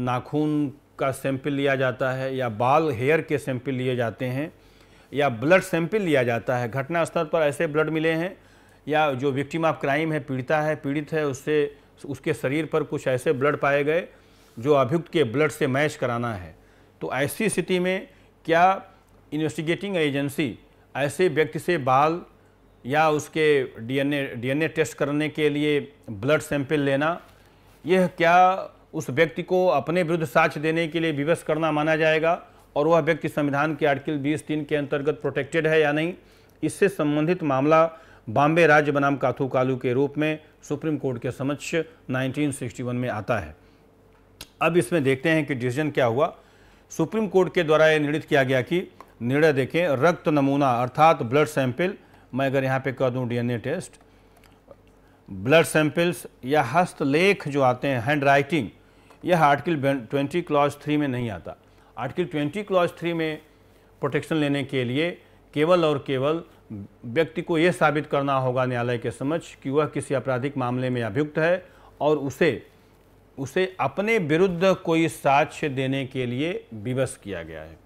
नाखून का सैंपल लिया जाता है या बाल हेयर के सैंपल लिए जाते हैं या ब्लड सैंपल लिया जाता है घटनास्थल पर ऐसे ब्लड मिले हैं या जो विक्टिम ऑफ क्राइम है पीड़िता है पीड़ित है उससे उसके शरीर पर कुछ ऐसे ब्लड पाए गए जो अभियुक्त के ब्लड से मैच कराना है तो ऐसी स्थिति में क्या इन्वेस्टिगेटिंग एजेंसी ऐसे व्यक्ति से बाल या उसके डीएनए डीएनए टेस्ट करने के लिए ब्लड सैंपल लेना यह क्या उस व्यक्ति को अपने विरुद्ध साक्ष्य देने के लिए विवश करना माना जाएगा और वह व्यक्ति संविधान के आर्टिकल बीस तीन के अंतर्गत प्रोटेक्टेड है या नहीं इससे संबंधित मामला बॉम्बे राज्य बनाम काथू कालू के रूप में सुप्रीम कोर्ट के समक्ष 1961 में आता है अब इसमें देखते हैं कि डिसीजन क्या हुआ सुप्रीम कोर्ट के द्वारा यह निर्णित किया गया कि निर्णय देखें रक्त नमूना अर्थात ब्लड सैंपल मैं अगर यहाँ पे कह दूँ डीएनए टेस्ट ब्लड सैंपल्स या हस्तलेख जो आते हैं हैंड राइटिंग यह आर्टिकल ट्वेंटी क्लॉज थ्री में नहीं आता आर्टिकल ट्वेंटी क्लॉज थ्री में प्रोटेक्शन लेने के लिए केवल और केवल व्यक्ति को यह साबित करना होगा न्यायालय के समक्ष कि वह किसी आपराधिक मामले में अभियुक्त है और उसे उसे अपने विरुद्ध कोई साक्ष्य देने के लिए विवश किया गया है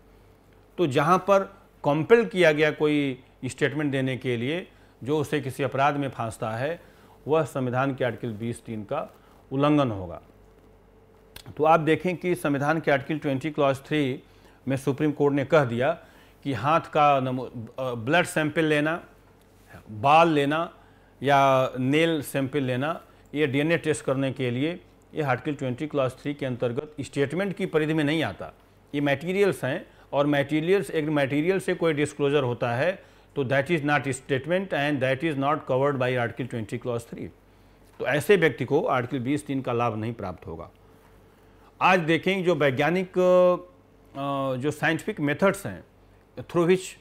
तो जहाँ पर कॉम्पेल किया गया कोई स्टेटमेंट देने के लिए जो उसे किसी अपराध में फांसता है वह संविधान के आर्टिकल बीस तीन का उल्लंघन होगा तो आप देखें कि संविधान के आर्टिकल ट्वेंटी क्लॉज थ्री में सुप्रीम कोर्ट ने कह दिया कि हाथ का ब्लड सैंपल लेना बाल लेना या नेल सैंपल लेना ये डीएनए टेस्ट करने के लिए ये हार्टिकल ट्वेंटी क्लास थ्री के अंतर्गत स्टेटमेंट की परिधि में नहीं आता ये मटेरियल्स हैं और मटेरियल्स एक मटेरियल से कोई डिस्क्लोजर होता है तो that is not statement and that is not covered by article twenty clause three तो ऐसे व्यक्ति को आर्टिकल बीस तीन का लाभ नहीं प्राप्त होगा आज देखें जो वैज्ञानिक जो साइंटिफिक मेथड्स हैं through which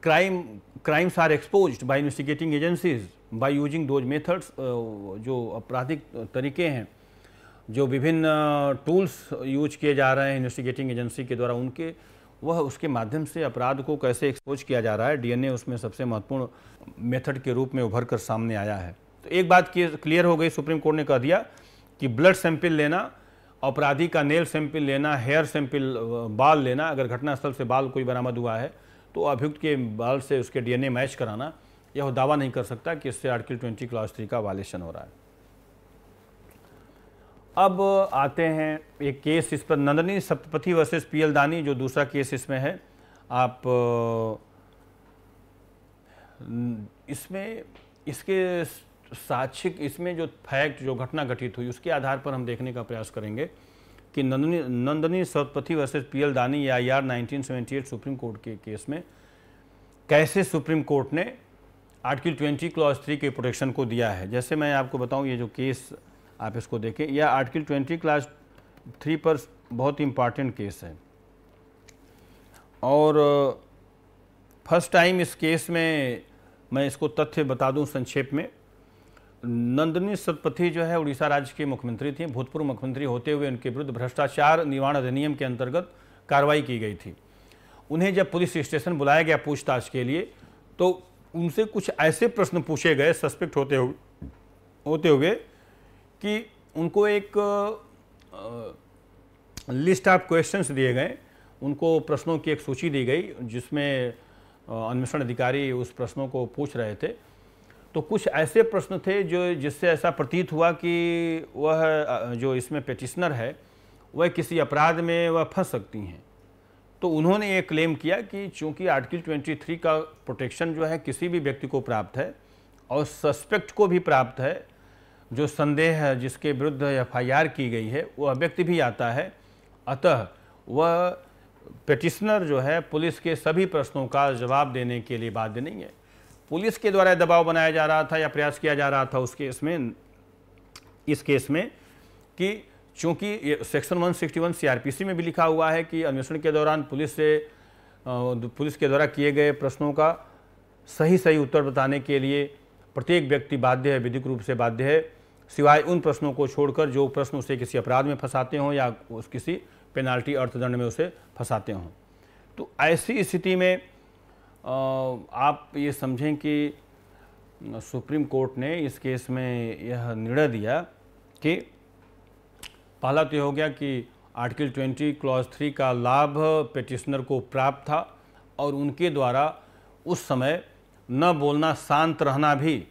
crime crimes are exposed by investigating agencies by using those methods uh, जो आपराधिक तरीके हैं जो विभिन्न टूल्स uh, यूज किए जा रहे हैं इन्वेस्टिगेटिंग एजेंसी के द्वारा उनके वह उसके माध्यम से अपराध को कैसे एक्सपोज किया जा रहा है डीएनए उसमें सबसे महत्वपूर्ण मेथड के रूप में उभर कर सामने आया है तो एक बात क्लियर हो गई सुप्रीम कोर्ट ने कह दिया कि ब्लड सैंपल लेना अपराधी का नेल सैंपल लेना हेयर सैंपल बाल लेना अगर घटनास्थल से बाल कोई बरामद हुआ है तो अभियुक्त के बाल से उसके डीएनए मैच कराना यह दावा नहीं कर सकता कि इससे आर्टिकल ट्वेंटी क्लास थ्री का वायलेशन हो रहा है अब आते हैं एक केस इस पर नंदनी सप्तपथी वर्सेस पीएल दानी जो दूसरा केस इसमें है आप इसमें इसके साक्षिक इसमें जो फैक्ट जो घटना घटित हुई उसके आधार पर हम देखने का प्रयास करेंगे कि Nandini Nandini Satpathy versus P L Dani या आर नाइनटीन सुप्रीम कोर्ट के केस में कैसे सुप्रीम कोर्ट ने आर्टिकल 20 क्लॉज 3 के प्रोटेक्शन को दिया है जैसे मैं आपको बताऊं ये जो केस आप इसको देखें यह आर्टिकल 20 क्लास 3 पर बहुत इम्पॉर्टेंट केस है और फर्स्ट uh, टाइम इस केस में मैं इसको तथ्य बता दूं संक्षेप में नंदनी सतपथी जो है उड़ीसा राज्य की मुख्यमंत्री थी भूतपूर्व मुख्यमंत्री होते हुए उनके विरुद्ध भ्रष्टाचार निवारण अधिनियम के अंतर्गत कार्रवाई की गई थी उन्हें जब पुलिस स्टेशन बुलाया गया पूछताछ के लिए तो उनसे कुछ ऐसे प्रश्न पूछे गए सस्पेक्ट होते हुए होते हुए कि उनको एक लिस्ट ऑफ क्वेश्चंस दिए गए उनको प्रश्नों की एक सूची दी गई जिसमें अन्वेषण अधिकारी उस प्रश्नों को पूछ रहे थे तो कुछ ऐसे प्रश्न थे जो जिससे ऐसा प्रतीत हुआ कि वह जो इसमें पेटिशनर है वह किसी अपराध में वह फंस सकती हैं तो उन्होंने ये क्लेम किया कि चूंकि आर्टिकल 23 का प्रोटेक्शन जो है किसी भी व्यक्ति को प्राप्त है और सस्पेक्ट को भी प्राप्त है जो संदेह है जिसके विरुद्ध एफ की गई है वह व्यक्ति भी आता है अतः वह पेटिशनर जो है पुलिस के सभी प्रश्नों का जवाब देने के लिए बाध्य नहीं है पुलिस के द्वारा दबाव बनाया जा रहा था या प्रयास किया जा रहा था उस केस में इस केस में कि चूंकि सेक्शन 161 सीआरपीसी में भी लिखा हुआ है कि अन्वेषण के दौरान पुलिस से पुलिस के द्वारा किए गए प्रश्नों का सही सही उत्तर बताने के लिए प्रत्येक व्यक्ति बाध्य है विधिक रूप से बाध्य है सिवाय उन प्रश्नों को छोड़कर जो प्रश्न उसे किसी अपराध में फंसाते हों या उस किसी पेनाल्टी अर्थदंड में उसे फंसाते हों तो ऐसी स्थिति में आप ये समझें कि सुप्रीम कोर्ट ने इस केस में यह निर्णय दिया कि पहला तो यह हो गया कि आर्टिकल 20 क्लॉज 3 का लाभ पेटिशनर को प्राप्त था और उनके द्वारा उस समय न बोलना शांत रहना भी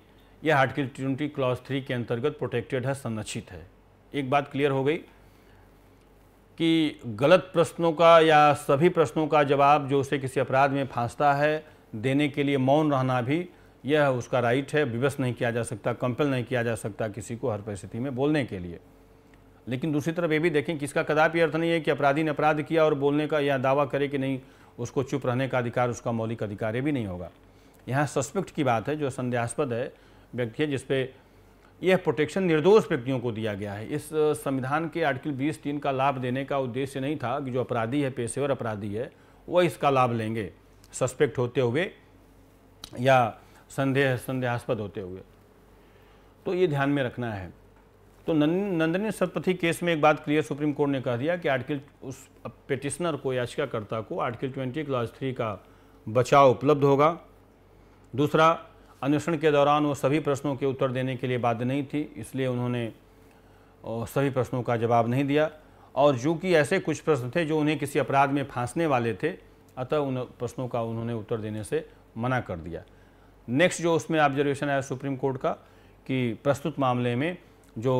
यह आर्टिकल 20 क्लॉज 3 के अंतर्गत प्रोटेक्टेड है संरक्षित है एक बात क्लियर हो गई कि गलत प्रश्नों का या सभी प्रश्नों का जवाब जो उसे किसी अपराध में फांसता है देने के लिए मौन रहना भी यह उसका राइट है विवश नहीं किया जा सकता कंपेल नहीं किया जा सकता किसी को हर परिस्थिति में बोलने के लिए लेकिन दूसरी तरफ ये भी देखें कि इसका कदापि अर्थ नहीं है कि अपराधी ने अपराध किया और बोलने का या दावा करे कि नहीं उसको चुप रहने का अधिकार उसका मौलिक अधिकार ये भी नहीं होगा यहाँ सस्पेक्ट की बात है जो संदेहास्पद है व्यक्ति है जिसपे यह प्रोटेक्शन निर्दोष व्यक्तियों को दिया गया है इस संविधान के आर्टिकल बीस तीन का लाभ देने का उद्देश्य नहीं था कि जो अपराधी है पेशेवर अपराधी है वह इसका लाभ लेंगे सस्पेक्ट होते हुए या संदेह संदेहास्पद होते हुए तो ये ध्यान में रखना है तो नंदनी सतपथी केस में एक बात क्लियर सुप्रीम कोर्ट ने कह दिया कि आर्टिकल उस पिटिशनर को याचिकाकर्ता को आर्टिकल ट्वेंटी क्लास थ्री का बचाव उपलब्ध होगा दूसरा अन्वेषण के दौरान वो सभी प्रश्नों के उत्तर देने के लिए बाध्य नहीं थी इसलिए उन्होंने सभी प्रश्नों का जवाब नहीं दिया और जो कि ऐसे कुछ प्रश्न थे जो उन्हें किसी अपराध में फांसने वाले थे अतः उन प्रश्नों का उन्होंने उत्तर देने से मना कर दिया नेक्स्ट जो उसमें ऑब्जर्वेशन आया सुप्रीम कोर्ट का कि प्रस्तुत मामले में जो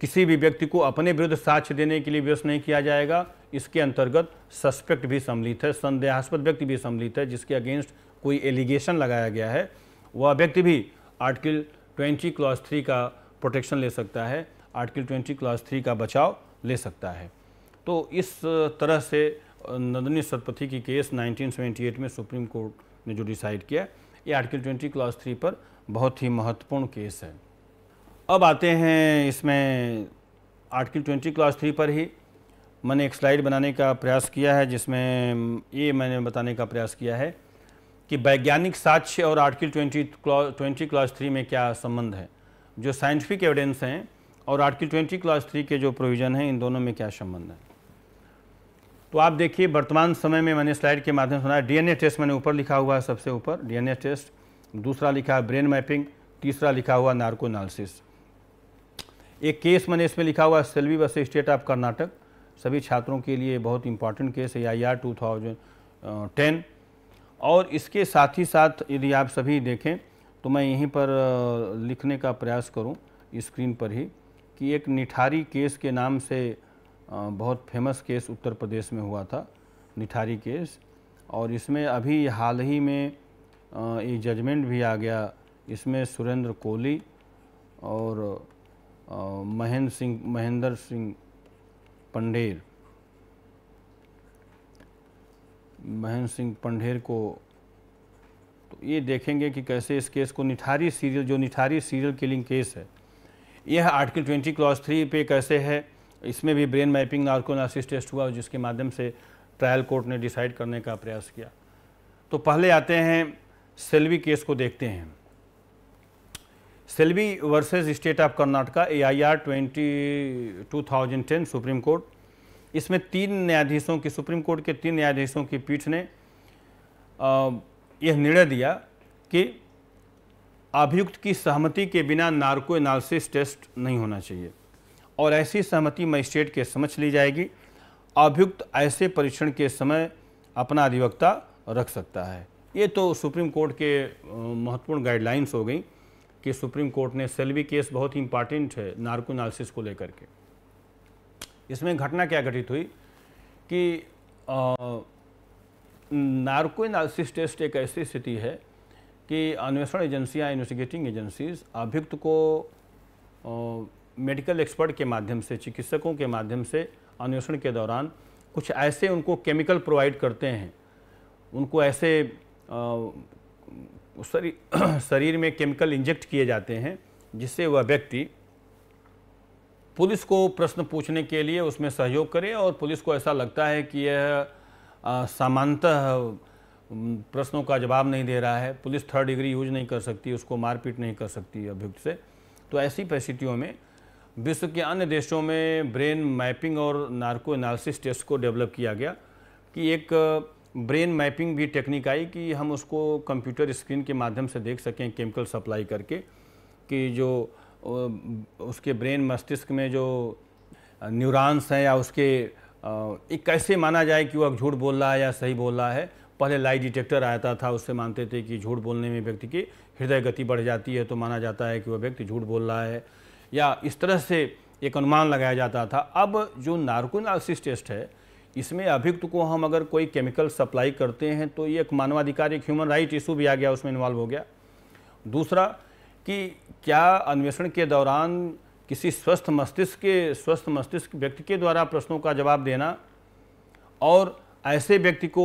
किसी भी व्यक्ति को अपने विरुद्ध साक्ष्य देने के लिए व्यस्त नहीं किया जाएगा इसके अंतर्गत सस्पेक्ट भी सम्मिलित है संदेहास्पद व्यक्ति भी सम्मिलित है जिसके अगेंस्ट कोई एलिगेशन लगाया गया है वह व्यक्ति भी आर्टिकल 20 क्लॉज थ्री का प्रोटेक्शन ले सकता है आर्टिकल 20 क्लॉज थ्री का बचाव ले सकता है तो इस तरह से नंदनी सतपथी की केस 1978 में सुप्रीम कोर्ट ने जो डिसाइड किया ये आर्टिकल 20 क्लॉज थ्री पर बहुत ही महत्वपूर्ण केस है अब आते हैं इसमें आर्टिकल 20 क्लॉज थ्री पर ही मैंने एक स्लाइड बनाने का प्रयास किया है जिसमें ये मैंने बताने का प्रयास किया है कि वैज्ञानिक साक्ष्य और article twenty twenty clause three में क्या संबंध है जो साइंटिफिक एविडेंस हैं और आर्टिकल ट्वेंटी क्लास थ्री के जो प्रोविज़न हैं इन दोनों में क्या संबंध है तो आप देखिए वर्तमान समय में मैंने स्लाइड के माध्यम से सुनाया डीएनए टेस्ट मैंने ऊपर लिखा हुआ है सबसे ऊपर डीएनए टेस्ट दूसरा लिखा है ब्रेन मैपिंग तीसरा लिखा हुआ नार्कोनालिसिस एक केस मैंने इसमें लिखा हुआ Selvi versus state of Karnataka सभी छात्रों के लिए बहुत इंपॉर्टेंट केस है आई टू थाउजेंड टेन और इसके साथ ही साथ यदि आप सभी देखें तो मैं यहीं पर लिखने का प्रयास करूं स्क्रीन पर ही कि एक निठारी केस के नाम से बहुत फेमस केस उत्तर प्रदेश में हुआ था निठारी केस और इसमें अभी हाल ही में ये जजमेंट भी आ गया इसमें सुरेंद्र कोहली और महेंद्र सिंह महेंद्र सिंह पंडेर महेंद्र सिंह पंडेर को तो ये देखेंगे कि कैसे इस केस को निठारी सीरियल जो निठारी सीरियल किलिंग केस है यह आर्टिकल 20 क्लॉज थ्री पे कैसे है इसमें भी ब्रेन मैपिंग नार्कोनासिस टेस्ट हुआ जिसके माध्यम से ट्रायल कोर्ट ने डिसाइड करने का प्रयास किया तो पहले आते हैं सेल्वी केस को देखते हैं Selvi versus state of Karnataka A I R twenty two thousand ten supreme court इसमें तीन न्यायाधीशों की सुप्रीम कोर्ट के तीन न्यायाधीशों की पीठ ने यह निर्णय दिया कि अभियुक्त की सहमति के बिना नार्को एनालिसिस टेस्ट नहीं होना चाहिए और ऐसी सहमति मजिस्ट्रेट के समझ ली जाएगी अभियुक्त ऐसे परीक्षण के समय अपना अधिवक्ता रख सकता है ये तो सुप्रीम कोर्ट के महत्वपूर्ण गाइडलाइंस हो गई कि सुप्रीम कोर्ट ने सेल्वी केस बहुत ही इंपॉर्टेंट है नार्को एनालिसिस को लेकर के इसमें घटना क्या घटित हुई कि नार्कोनालिसिस टेस्ट एक ऐसी स्थिति है कि अन्वेषण एजेंसियां इन्वेस्टिगेटिंग एजेंसीज अभियुक्त को मेडिकल एक्सपर्ट के माध्यम से चिकित्सकों के माध्यम से अन्वेषण के दौरान कुछ ऐसे उनको केमिकल प्रोवाइड करते हैं उनको ऐसे शरीर में केमिकल इंजेक्ट किए जाते हैं जिससे वह व्यक्ति पुलिस को प्रश्न पूछने के लिए उसमें सहयोग करे और पुलिस को ऐसा लगता है कि यह सामान्यतः प्रश्नों का जवाब नहीं दे रहा है पुलिस थर्ड डिग्री यूज नहीं कर सकती उसको मारपीट नहीं कर सकती अभियुक्त से तो ऐसी परिस्थितियों में विश्व के अन्य देशों में ब्रेन मैपिंग और नार्को एनालिसिस टेस्ट को डेवलप किया गया कि एक ब्रेन मैपिंग भी टेक्निक आई कि हम उसको कंप्यूटर स्क्रीन के माध्यम से देख सकें केमिकल सप्लाई करके कि जो उसके ब्रेन मस्तिष्क में जो न्यूरॉन्स हैं या उसके एक कैसे माना जाए कि वह झूठ बोल रहा है या सही बोल रहा है पहले लाई डिटेक्टर आता था उससे मानते थे कि झूठ बोलने में व्यक्ति की हृदय गति बढ़ जाती है तो माना जाता है कि वह व्यक्ति झूठ बोल रहा है या इस तरह से एक अनुमान लगाया जाता था अब जो नार्कोनालिसिस टेस्ट है इसमें अभियुक्त को हम अगर कोई केमिकल सप्लाई करते हैं तो ये एक मानवाधिकार एक ह्यूमन राइट इशू भी आ गया उसमें इन्वॉल्व हो गया दूसरा कि क्या अन्वेषण के दौरान किसी स्वस्थ मस्तिष्क के स्वस्थ मस्तिष्क व्यक्ति के द्वारा प्रश्नों का जवाब देना और ऐसे व्यक्ति को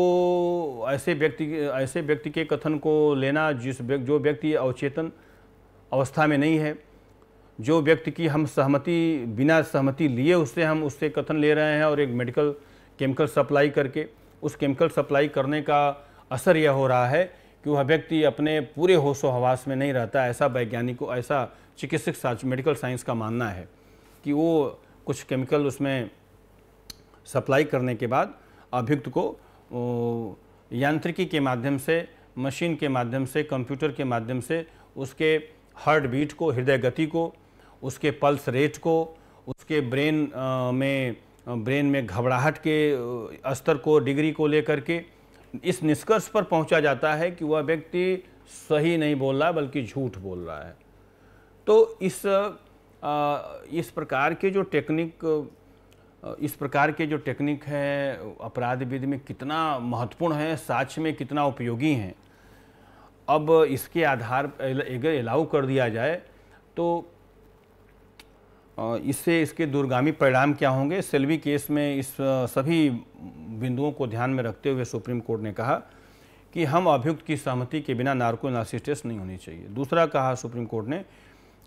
ऐसे व्यक्ति ऐसे व्यक्ति के कथन को लेना जिस जो व्यक्ति अवचेतन अवस्था में नहीं है जो व्यक्ति की हम सहमति बिना सहमति लिए उससे हम उससे कथन ले रहे हैं और एक मेडिकल केमिकल सप्लाई करके उस केमिकल सप्लाई करने का असर यह हो रहा है कि वह व्यक्ति अपने पूरे होशो हवास में नहीं रहता ऐसा वैज्ञानिक ऐसा चिकित्सक साच मेडिकल साइंस का मानना है कि वो कुछ केमिकल उसमें सप्लाई करने के बाद अभियुक्त को यांत्रिकी के माध्यम से मशीन के माध्यम से कंप्यूटर के माध्यम से उसके हार्ट बीट को हृदय गति को उसके पल्स रेट को उसके ब्रेन में ब्रेन में घबराहट के स्तर को डिग्री को लेकर के इस निष्कर्ष पर पहुंचा जाता है कि वह व्यक्ति सही नहीं बोल रहा बल्कि झूठ बोल रहा है तो इस आ, इस प्रकार के जो टेक्निक इस प्रकार के जो टेक्निक हैं अपराध विधि में कितना महत्वपूर्ण है साक्ष में कितना उपयोगी हैं अब इसके आधार अगर एलाउ कर दिया जाए तो इससे इसके दूरगामी परिणाम क्या होंगे सेल्वी केस में इस सभी बिंदुओं को ध्यान में रखते हुए सुप्रीम कोर्ट ने कहा कि हम अभियुक्त की सहमति के बिना नार्को नार्सिस टेस्ट नहीं होनी चाहिए दूसरा कहा सुप्रीम कोर्ट ने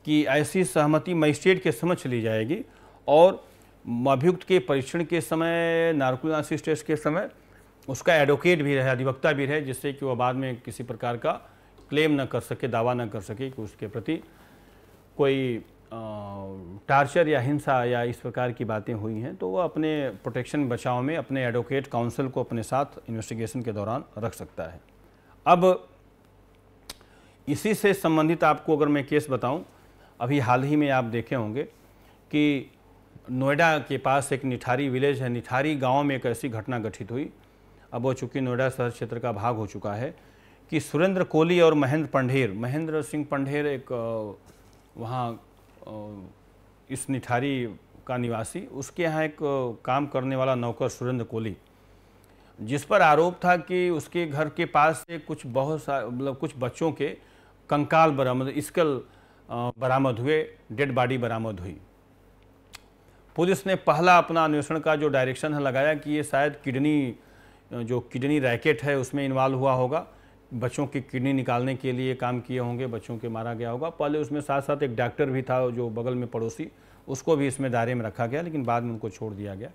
कि ऐसी सहमति मजिस्ट्रेट के समझ ली जाएगी और अभियुक्त के परीक्षण के समय नार्को नार्सिस टेस्ट के समय उसका एडवोकेट भी रहे अधिवक्ता भी रहे जिससे कि वह बाद में किसी प्रकार का क्लेम न कर सके दावा न कर सके कि उसके प्रति कोई टार्चर या हिंसा या इस प्रकार की बातें हुई हैं तो वह अपने प्रोटेक्शन बचाव में अपने एडवोकेट काउंसिल को अपने साथ इन्वेस्टिगेशन के दौरान रख सकता है अब इसी से संबंधित आपको अगर मैं केस बताऊं अभी हाल ही में आप देखे होंगे कि नोएडा के पास एक निठारी विलेज है निठारी गांव में एक ऐसी घटना घटित हुई अब वो चूँकि नोएडा शहर क्षेत्र का भाग हो चुका है कि सुरेंद्र कोहली और महेंद्र पंडेर महेंद्र सिंह पंडेर एक वहाँ इस निठारी का निवासी उसके यहाँ एक काम करने वाला नौकर सुरेंद्र कोहली जिस पर आरोप था कि उसके घर के पास से कुछ बहुत सारे मतलब कुछ बच्चों के कंकाल बरामद स्कल बरामद हुए डेड बॉडी बरामद हुई पुलिस ने पहला अपना अन्वेषण का जो डायरेक्शन है लगाया कि ये शायद किडनी जो किडनी रैकेट है उसमें इन्वॉल्व हुआ होगा बच्चों की किडनी निकालने के लिए काम किए होंगे बच्चों के मारा गया होगा पहले उसमें साथ साथ एक डॉक्टर भी था जो बगल में पड़ोसी उसको भी इसमें दायरे में रखा गया लेकिन बाद में उनको छोड़ दिया गया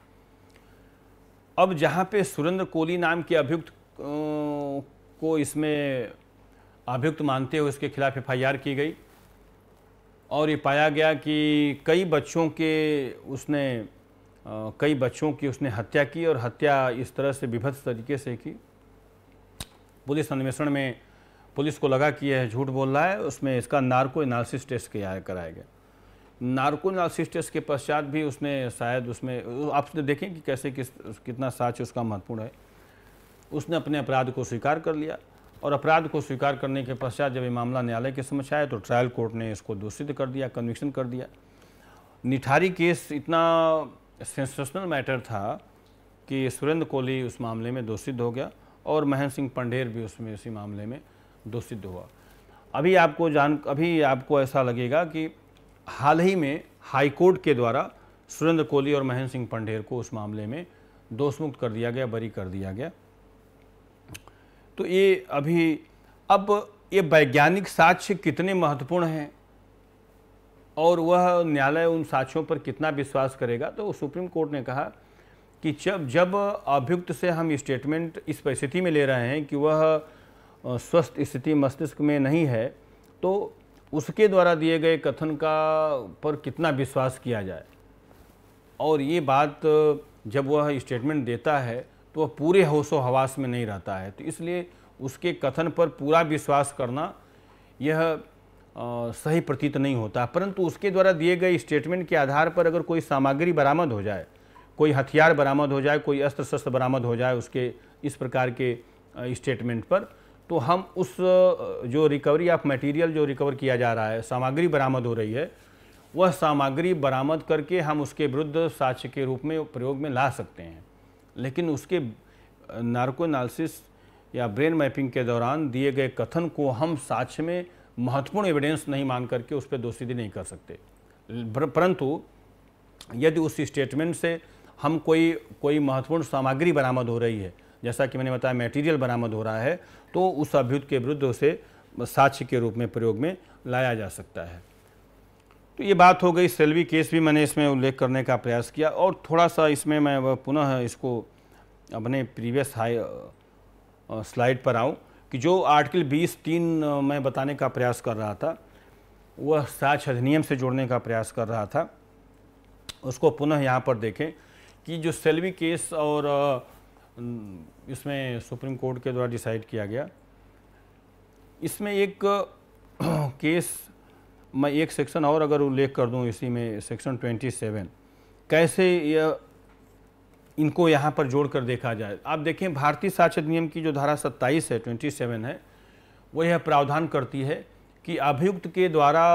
अब जहाँ पे सुरेंद्र कोहली नाम के अभियुक्त को इसमें अभियुक्त मानते हुए उसके खिलाफ एफ की गई और ये पाया गया कि कई बच्चों के उसने कई बच्चों की उसने हत्या की और हत्या इस तरह से विभत्स तरीके से की पुलिस अन्वेषण में पुलिस को लगा कि यह झूठ बोल रहा है उसमें इसका नार्को एनालिसिस टेस्ट किया कराया गया नार्को एनालिसिस टेस्ट के पश्चात भी उसने शायद उसमें आपने तो देखें कि कैसे किस कितना साच उसका महत्वपूर्ण है उसने अपने अपराध को स्वीकार कर लिया और अपराध को स्वीकार करने के पश्चात जब ये मामला न्यायालय के समक्ष आया तो ट्रायल कोर्ट ने इसको दूषित कर दिया कन्विक्शन कर दिया निठारी केस इतना सेंसेशनल मैटर था कि सुरेंद्र कोहली उस मामले में दोषित हो गया और महेंद्र सिंह पंडेर भी उसमें उसी मामले में दोषित हुआ अभी आपको जान अभी आपको ऐसा लगेगा कि हाल ही में हाईकोर्ट के द्वारा सुरेंद्र कोहली और महेंद्र सिंह पंडेर को उस मामले में दोषमुक्त कर दिया गया बरी कर दिया गया तो ये अभी अब ये वैज्ञानिक साक्ष्य कितने महत्वपूर्ण हैं और वह न्यायालय उन साक्ष्यों पर कितना विश्वास करेगा तो सुप्रीम कोर्ट ने कहा कि जब जब अभियुक्त से हम स्टेटमेंट इस परिस्थिति में ले रहे हैं कि वह स्वस्थ स्थिति मस्तिष्क में नहीं है तो उसके द्वारा दिए गए कथन का पर कितना विश्वास किया जाए और ये बात जब वह स्टेटमेंट देता है तो वह पूरे होशो हवास में नहीं रहता है तो इसलिए उसके कथन पर पूरा विश्वास करना यह आ, सही प्रतीत नहीं होता परंतु उसके द्वारा दिए गए स्टेटमेंट के आधार पर अगर कोई सामग्री बरामद हो जाए कोई हथियार बरामद हो जाए कोई अस्त्र शस्त्र बरामद हो जाए उसके इस प्रकार के स्टेटमेंट पर तो हम उस जो रिकवरी ऑफ मटेरियल जो रिकवर किया जा रहा है सामग्री बरामद हो रही है वह सामग्री बरामद करके हम उसके विरुद्ध साक्ष्य के रूप में प्रयोग में ला सकते हैं लेकिन उसके नार्कोनालिसिस या ब्रेन मैपिंग के दौरान दिए गए कथन को हम साक्ष्य में महत्वपूर्ण एविडेंस नहीं मान करके उस पर दोषी नहीं कर सकते परंतु यदि उस स्टेटमेंट से हम कोई कोई महत्वपूर्ण सामग्री बरामद हो रही है जैसा कि मैंने बताया मटेरियल बरामद हो रहा है तो उस अभियुक्त के विरुद्ध उसे साक्ष्य के रूप में प्रयोग में लाया जा सकता है तो ये बात हो गई सेल्वी केस भी मैंने इसमें उल्लेख करने का प्रयास किया और थोड़ा सा इसमें मैं वह पुनः इसको अपने प्रीवियस हाई स्लाइड पर आऊँ कि जो आर्टिकल बीस तीन मैं बताने का प्रयास कर रहा था वह साक्ष अधिनियम से जोड़ने का प्रयास कर रहा था उसको पुनः यहाँ पर देखें कि जो सेल्वी केस और इसमें सुप्रीम कोर्ट के द्वारा डिसाइड किया गया इसमें एक केस मैं एक सेक्शन और अगर उल्लेख कर दूं इसी में सेक्शन 27 कैसे यह इनको यहाँ पर जोड़ कर देखा जाए आप देखें भारतीय साक्ष्य नियम की जो धारा 27 है 27 है वो यह प्रावधान करती है कि अभियुक्त के द्वारा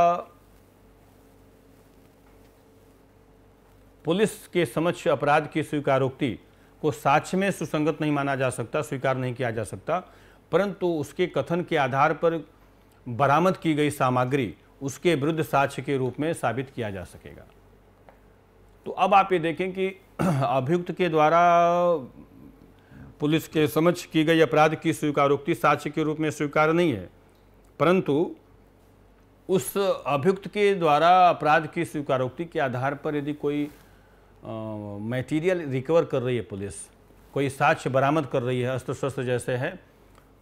पुलिस के समक्ष अपराध की स्वीकारोक्ति को साक्ष्य में सुसंगत नहीं माना जा सकता स्वीकार नहीं किया जा सकता परंतु उसके कथन के आधार पर बरामद की गई सामग्री उसके विरुद्ध साक्ष्य के रूप में साबित किया जा सकेगा तो अब आप ये देखें कि अभियुक्त के द्वारा पुलिस के समक्ष की गई अपराध की स्वीकारोक्ति साक्ष्य के रूप में स्वीकार नहीं है परंतु उस अभियुक्त के द्वारा अपराध की स्वीकारोक्ति के आधार पर यदि कोई मटेरियल रिकवर कर रही है पुलिस कोई साक्ष्य बरामद कर रही है अस्त्र शस्त्र जैसे है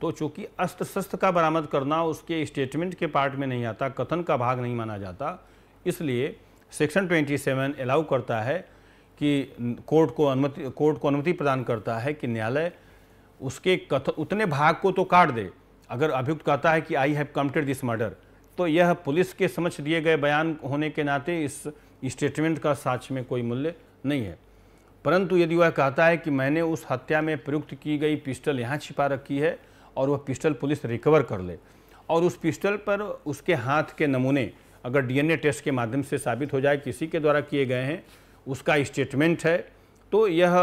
तो चूंकि अस्त्र शस्त्र का बरामद करना उसके स्टेटमेंट के पार्ट में नहीं आता कथन का भाग नहीं माना जाता इसलिए सेक्शन 27 अलाउ करता है कि कोर्ट को अनुमति कोर्ट को अनुमति प्रदान करता है कि न्यायालय उसके कथ उतने भाग को तो काट दे अगर अभियुक्त कहता है कि I have committed this murder तो यह पुलिस के समक्ष दिए गए बयान होने के नाते इस स्टेटमेंट का साक्ष्य में कोई मूल्य नहीं है परंतु यदि वह कहता है कि मैंने उस हत्या में प्रयुक्त की गई पिस्टल यहाँ छिपा रखी है और वह पिस्टल पुलिस रिकवर कर ले और उस पिस्टल पर उसके हाथ के नमूने अगर डीएनए टेस्ट के माध्यम से साबित हो जाए किसी के द्वारा किए गए हैं उसका स्टेटमेंट है तो यह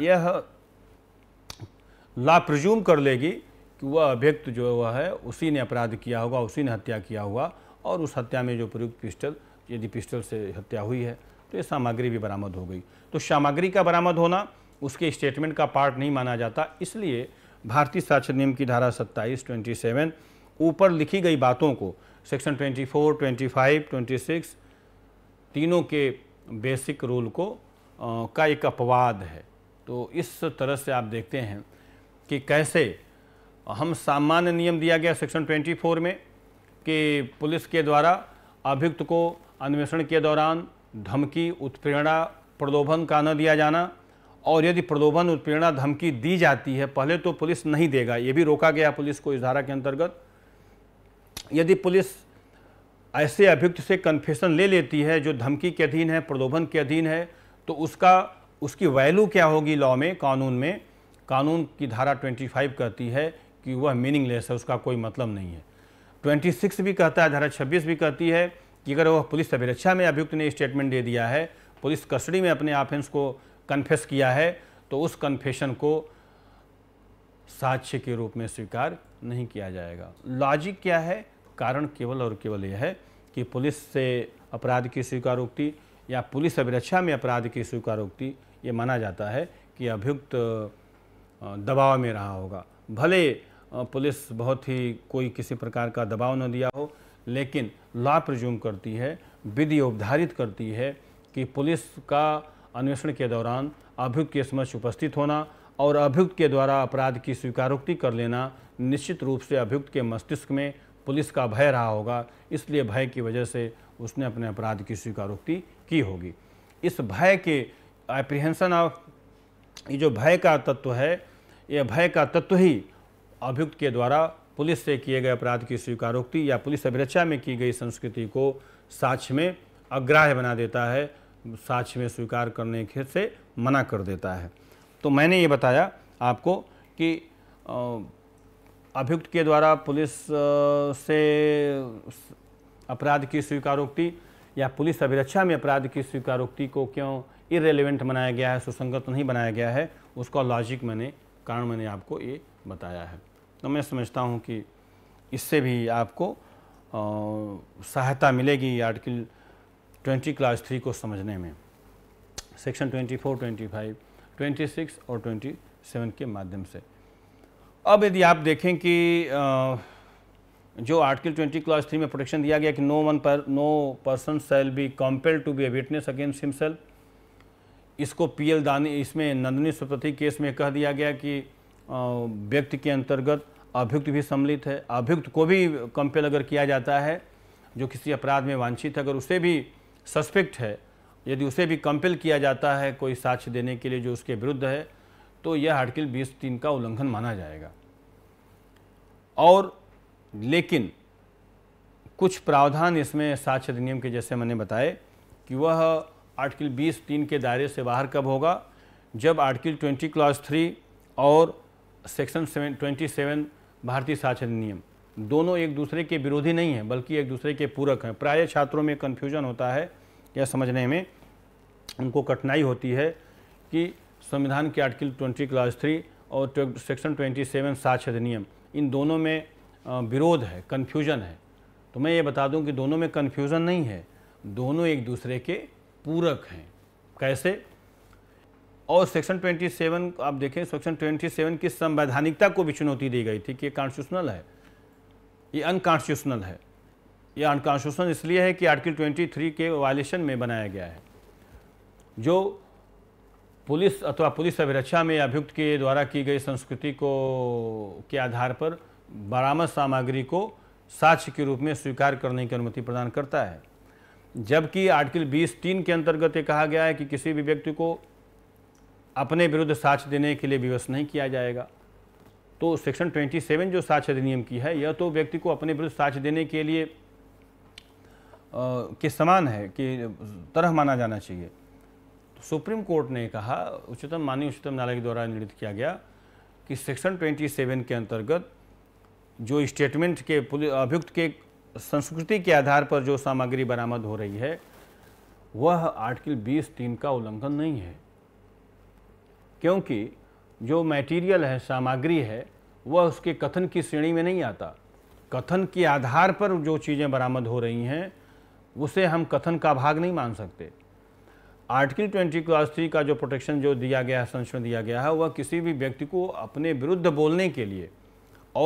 यह ला प्रज्यूम कर लेगी कि वह अभ्यक्त जो वह है उसी ने अपराध किया होगा उसी ने हत्या किया हुआ और उस हत्या में जो प्रयुक्त पिस्टल यदि पिस्टल से हत्या हुई है तो ये सामग्री भी बरामद हो गई तो सामग्री का बरामद होना उसके स्टेटमेंट का पार्ट नहीं माना जाता इसलिए भारतीय साक्ष्य नियम की धारा सत्ताईस ट्वेंटी सेवन ऊपर लिखी गई बातों को section twenty four twenty five twenty six तीनों के बेसिक रूल को आ, का एक अपवाद है तो इस तरह से आप देखते हैं कि कैसे हम सामान्य नियम दिया गया सेक्शन 24 में कि पुलिस के द्वारा अभियुक्त को अन्वेषण के दौरान धमकी उत्प्रेरणा प्रलोभन का न दिया जाना और यदि प्रलोभन उत्प्रेरणा धमकी दी जाती है पहले तो पुलिस नहीं देगा ये भी रोका गया पुलिस को इस धारा के अंतर्गत यदि पुलिस ऐसे अभियुक्त से कन्फेशन ले लेती है जो धमकी के अधीन है प्रलोभन के अधीन है तो उसका उसकी वैल्यू क्या होगी लॉ में कानून में कानून की धारा 25 कहती है कि वह मीनिंगलेस है उसका कोई मतलब नहीं है 26 भी कहता है धारा 26 भी कहती है कि अगर वह पुलिस अभिरक्षा में अभियुक्त ने स्टेटमेंट दे दिया है पुलिस कस्टडी में अपने ऑफेंस को कन्फेस किया है तो उस कन्फेशन को साक्ष्य के रूप में स्वीकार नहीं किया जाएगा लॉजिक क्या है कारण केवल और केवल यह है कि पुलिस से अपराध की स्वीकारोक्ति या पुलिस अभिरक्षा में अपराध की स्वीकारोक्ति ये माना जाता है कि अभियुक्त दबाव में रहा होगा भले पुलिस बहुत ही कोई किसी प्रकार का दबाव न दिया हो लेकिन ला प्रज्यूम करती है विधि उपधारित करती है कि पुलिस का अन्वेषण के दौरान अभियुक्त के समक्ष उपस्थित होना और अभियुक्त के द्वारा अपराध की स्वीकारोक्ति कर लेना निश्चित रूप से अभियुक्त के मस्तिष्क में पुलिस का भय रहा होगा इसलिए भय की वजह से उसने अपने अपराध की स्वीकारोक्ति की होगी इस भय के एप्रिहेंशन ऑफ ये जो भय का तत्व है ये भय का तत्व ही अभियुक्त के द्वारा पुलिस से किए गए अपराध की स्वीकारोक्ति या पुलिस अभिरक्षा में की गई संस्कृति को साक्ष में अग्राह्य बना देता है साक्ष में स्वीकार करने के से मना कर देता है तो मैंने ये बताया आपको कि अभियुक्त के द्वारा पुलिस से अपराध की स्वीकारोक्ति या पुलिस अभिरक्षा में अपराध की स्वीकारोक्ति को क्यों इरेलीवेंट बनाया गया है सुसंगत नहीं बनाया गया है उसका लॉजिक मैंने कारण मैंने आपको ये बताया है तो मैं समझता हूँ कि इससे भी आपको सहायता मिलेगी आर्टिकल 20 क्लास थ्री को समझने में सेक्शन 24, 25, 26 और 27 के माध्यम से अब यदि आप देखें कि जो आर्टिकल 20 क्लास थ्री में प्रोटेक्शन दिया गया कि नो वन पर no person shall be compelled to be a witness against himself इसको पीएल दानी इसमें नंदनी सुप्रति केस में कह दिया गया कि व्यक्ति के अंतर्गत अभियुक्त भी सम्मिलित है अभियुक्त को भी कंपेल अगर किया जाता है जो किसी अपराध में वांछित अगर उसे भी सस्पेक्ट है यदि उसे भी कंपेल किया जाता है कोई साक्ष्य देने के लिए जो उसके विरुद्ध है तो यह आर्टिकल बीस तीन का उल्लंघन माना जाएगा और लेकिन कुछ प्रावधान इसमें साक्ष्य अधिनियम के जैसे मैंने बताए कि वह आर्टिकल बीस तीन के दायरे से बाहर कब होगा जब आर्टिकल ट्वेंटी क्लास थ्री और सेक्शन सेवन ट्वेंटी सेवन भारतीय शासन नियम दोनों एक दूसरे के विरोधी नहीं हैं बल्कि एक दूसरे के पूरक हैं प्राय छात्रों में कन्फ्यूजन होता है या समझने में उनको कठिनाई होती है कि संविधान के आर्टिकल ट्वेंटी क्लास थ्री और सेक्शन ट्वेंटी सेवन साक्षर अधिनियम इन दोनों में विरोध है कन्फ्यूजन है तो मैं ये बता दूं कि दोनों में कन्फ्यूज़न नहीं है दोनों एक दूसरे के पूरक हैं कैसे और सेक्शन 27 आप देखें सेक्शन 27 की संवैधानिकता को भी चुनौती दी गई थी कि ये कॉन्स्टिट्यूशनल है ये अनकॉन्स्टिट्यूशनल है ये अनकॉन्स्टिट्यूशनल इसलिए है कि आर्टिकल 23 के वायलेशन में बनाया गया है जो पुलिस अथवा पुलिस अभिरक्षा में अभियुक्त के द्वारा की गई संस्कृति को के आधार पर बरामद सामग्री को साक्ष्य के रूप में स्वीकार करने की अनुमति प्रदान करता है जबकि आर्टिकल बीस तीन के अंतर्गत ये कहा गया है कि किसी भी व्यक्ति को अपने विरुद्ध साक्ष्य देने के लिए विवश नहीं किया जाएगा तो सेक्शन 27 जो साक्ष्य अधिनियम की है यह तो व्यक्ति को अपने विरुद्ध साक्ष्य देने के लिए आ, के समान है कि तरह माना जाना चाहिए तो सुप्रीम कोर्ट ने कहा उच्चतम माननीय उच्चतम न्यायालय के द्वारा निर्णित किया गया कि सेक्शन 27 के अंतर्गत जो स्टेटमेंट के अभियुक्त के संस्कृति के आधार पर जो सामग्री बरामद हो रही है वह आर्टिकल बीस तीन का उल्लंघन नहीं है क्योंकि जो मटेरियल है सामग्री है वह उसके कथन की श्रेणी में नहीं आता कथन के आधार पर जो चीज़ें बरामद हो रही हैं उसे हम कथन का भाग नहीं मान सकते आर्टिकल ट्वेंटी क्लास थ्री का जो प्रोटेक्शन जो दिया गया है संशोधन दिया गया है वह किसी भी व्यक्ति को अपने विरुद्ध बोलने के लिए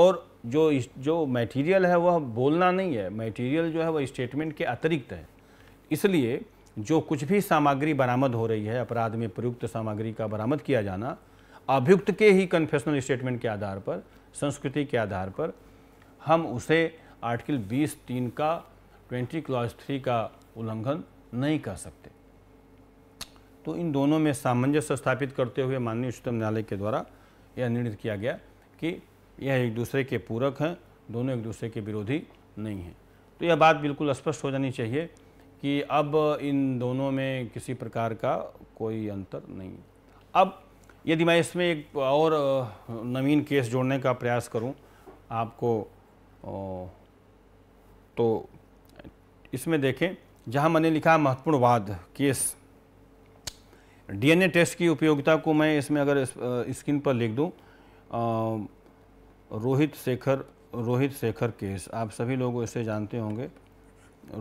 और जो जो मटेरियल है वह बोलना नहीं है मटेरियल जो है वह स्टेटमेंट के अतिरिक्त है इसलिए जो कुछ भी सामग्री बरामद हो रही है अपराध में प्रयुक्त सामग्री का बरामद किया जाना अभियुक्त के ही कन्फेशनल स्टेटमेंट के आधार पर संस्कृति के आधार पर हम उसे आर्टिकल 20 तीन का 20 क्लॉज थ्री का उल्लंघन नहीं कर सकते तो इन दोनों में सामंजस्य स्थापित करते हुए माननीय उच्चतम न्यायालय के द्वारा यह निर्णय किया गया कि यह एक दूसरे के पूरक हैं दोनों एक दूसरे के विरोधी नहीं हैं तो यह बात बिल्कुल स्पष्ट हो जानी चाहिए कि अब इन दोनों में किसी प्रकार का कोई अंतर नहीं अब यदि मैं इसमें एक और नवीन केस जोड़ने का प्रयास करूं आपको तो इसमें देखें जहां मैंने लिखा महत्वपूर्ण वाद केस डीएनए टेस्ट की उपयोगिता को मैं इसमें अगर स्क्रीन पर लिख दूं रोहित शेखर रोहित शेखर केस आप सभी लोग इसे जानते होंगे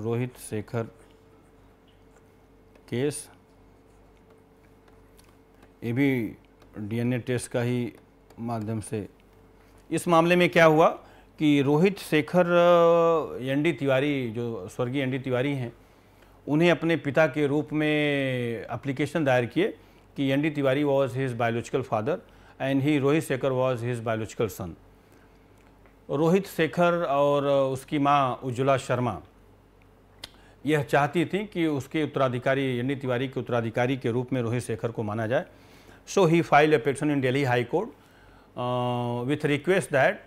रोहित शेखर केस ये भी डीएनए टेस्ट का ही माध्यम से इस मामले में क्या हुआ कि रोहित शेखर एनडी तिवारी जो स्वर्गीय एनडी तिवारी हैं उन्हें अपने पिता के रूप में एप्लीकेशन दायर किए कि N D Tiwari was his biological father and he Rohit Shekhar was his biological son Rohit Shekhar और उसकी माँ उज्ज्वला शर्मा यह चाहती थी कि उसके उत्तराधिकारी यानी तिवारी के उत्तराधिकारी के रूप में रोहित शेखर को माना जाए so he file a petition in Delhi high court with request that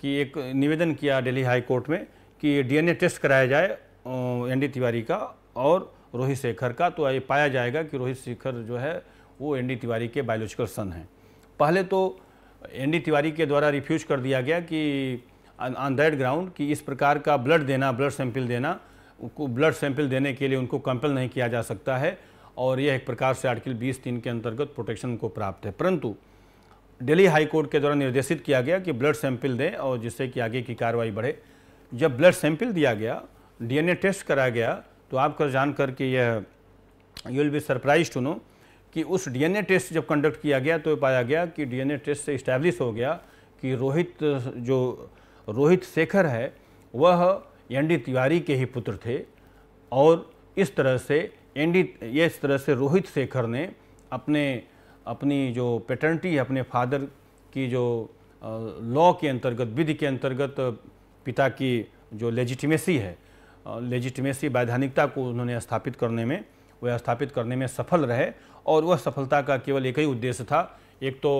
कि एक निवेदन किया डेली हाई कोर्ट में कि डीएनए टेस्ट कराया जाए एन uh, डी तिवारी का और रोहित शेखर का तो ये पाया जाएगा कि रोहित शेखर जो है वो एन डी तिवारी के बायोलॉजिकल सन हैं पहले तो एन डी तिवारी के द्वारा रिफ्यूज कर दिया गया कि ऑन दैट ग्राउंड कि इस प्रकार का ब्लड देना ब्लड सैंपल देना उनको ब्लड सैंपल देने के लिए उनको कंपेल नहीं किया जा सकता है और यह एक प्रकार से आर्टिकल बीस तीन के अंतर्गत प्रोटेक्शन को प्राप्त है परंतु दिल्ली हाई कोर्ट के द्वारा निर्देशित किया गया कि ब्लड सैंपल दें और जिससे कि आगे की कार्रवाई बढ़े जब ब्लड सैंपल दिया गया डीएनए टेस्ट कराया गया तो आपको जान करके यह you will be surprise to know कि उस डीएनए टेस्ट जब कंडक्ट किया गया तो पाया गया कि डीएनए टेस्ट से इस्टेब्लिश हो गया कि रोहित जो रोहित शेखर है वह एन डी तिवारी के ही पुत्र थे और इस तरह से एन डी इस तरह से रोहित शेखर ने अपने अपनी जो पेटर्निटी है अपने फादर की जो लॉ के अंतर्गत विधि के अंतर्गत पिता की जो लेजिटिमेसी है लेजिटिमेसी वैधानिकता को उन्होंने स्थापित करने में वह स्थापित करने में सफल रहे और वह सफलता का केवल एक ही उद्देश्य था एक तो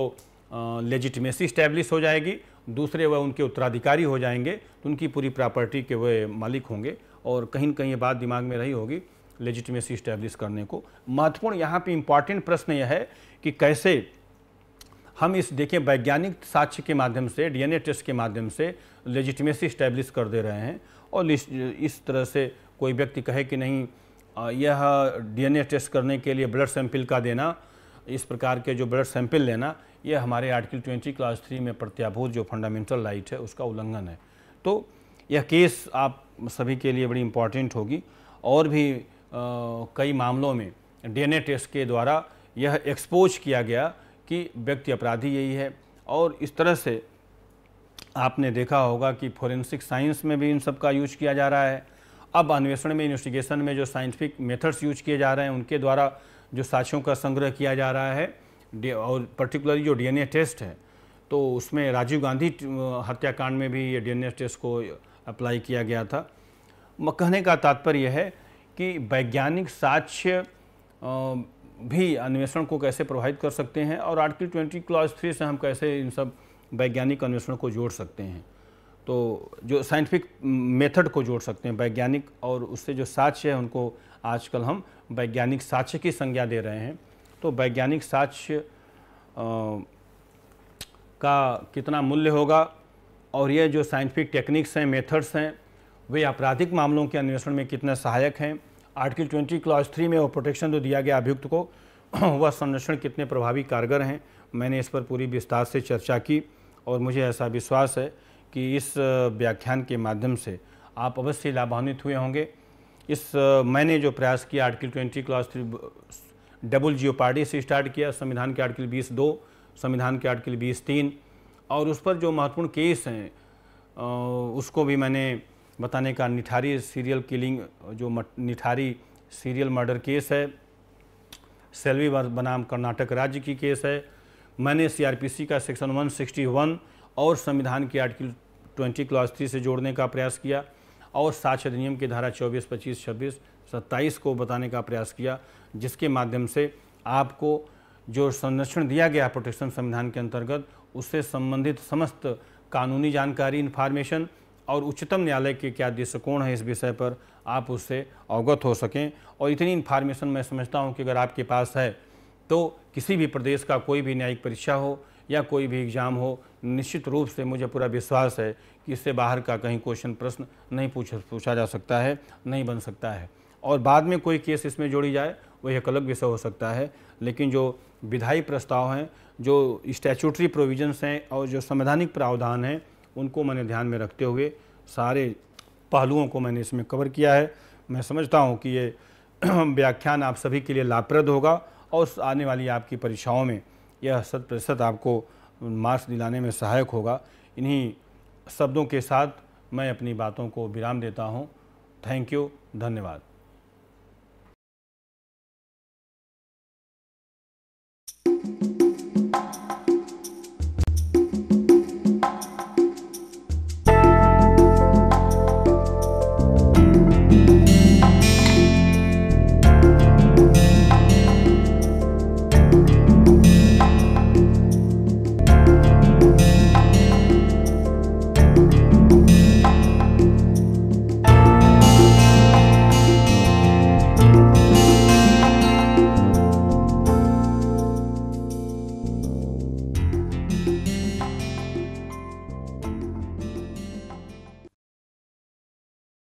लेजिटमेसी स्टैब्लिश हो जाएगी दूसरे वह उनके उत्तराधिकारी हो जाएंगे तो उनकी पूरी प्रॉपर्टी के वह मालिक होंगे और कहीं ना कहीं ये बात दिमाग में रही होगी लेजिटमेसी स्टैब्लिश करने को महत्वपूर्ण यहाँ पे इम्पॉर्टेंट प्रश्न यह है कि कैसे हम इस देखें वैज्ञानिक साक्ष्य के माध्यम से डीएनए टेस्ट के माध्यम से लेजिटमेसी स्टैब्लिश कर दे रहे हैं और इस तरह से कोई व्यक्ति कहे कि नहीं यह डीएनए टेस्ट करने के लिए ब्लड सैंपल का देना इस प्रकार के जो ब्लड सैंपल लेना ये हमारे आर्टिकल 20 क्लास थ्री में प्रत्याभूत जो फंडामेंटल राइट है उसका उल्लंघन है तो यह केस आप सभी के लिए बड़ी इम्पॉर्टेंट होगी और भी आ, कई मामलों में डीएनए टेस्ट के द्वारा यह एक्सपोज किया गया कि व्यक्ति अपराधी यही है और इस तरह से आपने देखा होगा कि फोरेंसिक साइंस में भी इन सब का यूज किया जा रहा है अब अन्वेषण में इन्वेस्टिगेशन में जो साइंटिफिक मेथड्स यूज किए जा रहे हैं उनके द्वारा जो साक्ष्यों का संग्रह किया जा रहा है और पर्टिकुलरली जो डीएनए टेस्ट है तो उसमें राजीव गांधी हत्याकांड में भी ये डीएनए टेस्ट को अप्लाई किया गया था कहने का तात्पर्य है कि वैज्ञानिक साक्ष्य भी अन्वेषण को कैसे प्रभावित कर सकते हैं और आर्टिकल ट्वेंटी क्लॉज थ्री से हम कैसे इन सब वैज्ञानिक अन्वेषण को जोड़ सकते हैं तो जो साइंटिफिक मेथड को जोड़ सकते हैं वैज्ञानिक और उससे जो साक्ष्य है उनको आजकल हम वैज्ञानिक साक्ष्य की संज्ञा दे रहे हैं तो वैज्ञानिक साक्ष्य का कितना मूल्य होगा और ये जो साइंटिफिक टेक्निक्स हैं मेथड्स हैं वे आपराधिक मामलों के अन्वेषण में कितने सहायक हैं आर्टिकल ट्वेंटी क्लास थ्री में वो प्रोटेक्शन जो तो दिया गया अभियुक्त को वह संरक्षण कितने प्रभावी कारगर हैं मैंने इस पर पूरी विस्तार से चर्चा की और मुझे ऐसा विश्वास है कि इस व्याख्यान के माध्यम से आप अवश्य लाभान्वित हुए होंगे इस मैंने जो प्रयास किया article twenty clause three double jeopardy start किया संविधान के आर्टिकल बीस दो संविधान के आर्टिकल बीस तीन और उस पर जो महत्वपूर्ण केस हैं उसको भी मैंने बताने का निठारी सीरियल किलिंग जो निठारी सीरियल मर्डर केस है सेल्वी बनाम कर्नाटक राज्य की केस है मैंने सीआरपीसी का सेक्शन 161 और संविधान के आर्टिकल 20 क्लास 3 से जोड़ने का प्रयास किया और साक्ष अधिनियम की धारा 24, 25, 26, 27 को बताने का प्रयास किया जिसके माध्यम से आपको जो संरक्षण दिया गया प्रोटेक्शन संविधान के अंतर्गत उससे संबंधित समस्त कानूनी जानकारी इन्फॉर्मेशन और उच्चतम न्यायालय के क्या दृष्टिकोण है इस विषय पर आप उससे अवगत हो सकें और इतनी इन्फॉर्मेशन मैं समझता हूँ कि अगर आपके पास है तो किसी भी प्रदेश का कोई भी न्यायिक परीक्षा हो या कोई भी एग्ज़ाम हो निश्चित रूप से मुझे पूरा विश्वास है कि इससे बाहर का कहीं क्वेश्चन प्रश्न नहीं पूछ पूछा जा सकता है नहीं बन सकता है और बाद में कोई केस इसमें जोड़ी जाए वो एक अलग विषय हो सकता है लेकिन जो विधायी प्रस्ताव हैं जो स्टैचूटरी प्रोविजन्स हैं और जो संवैधानिक प्रावधान हैं उनको मैंने ध्यान में रखते हुए सारे पहलुओं को मैंने इसमें कवर किया है मैं समझता हूँ कि ये व्याख्यान आप सभी के लिए लाभप्रद होगा और आने वाली आपकी परीक्षाओं में यह शत प्रतिशत आपको मार्क्स दिलाने में सहायक होगा इन्हीं शब्दों के साथ मैं अपनी बातों को विराम देता हूँ थैंक यू धन्यवाद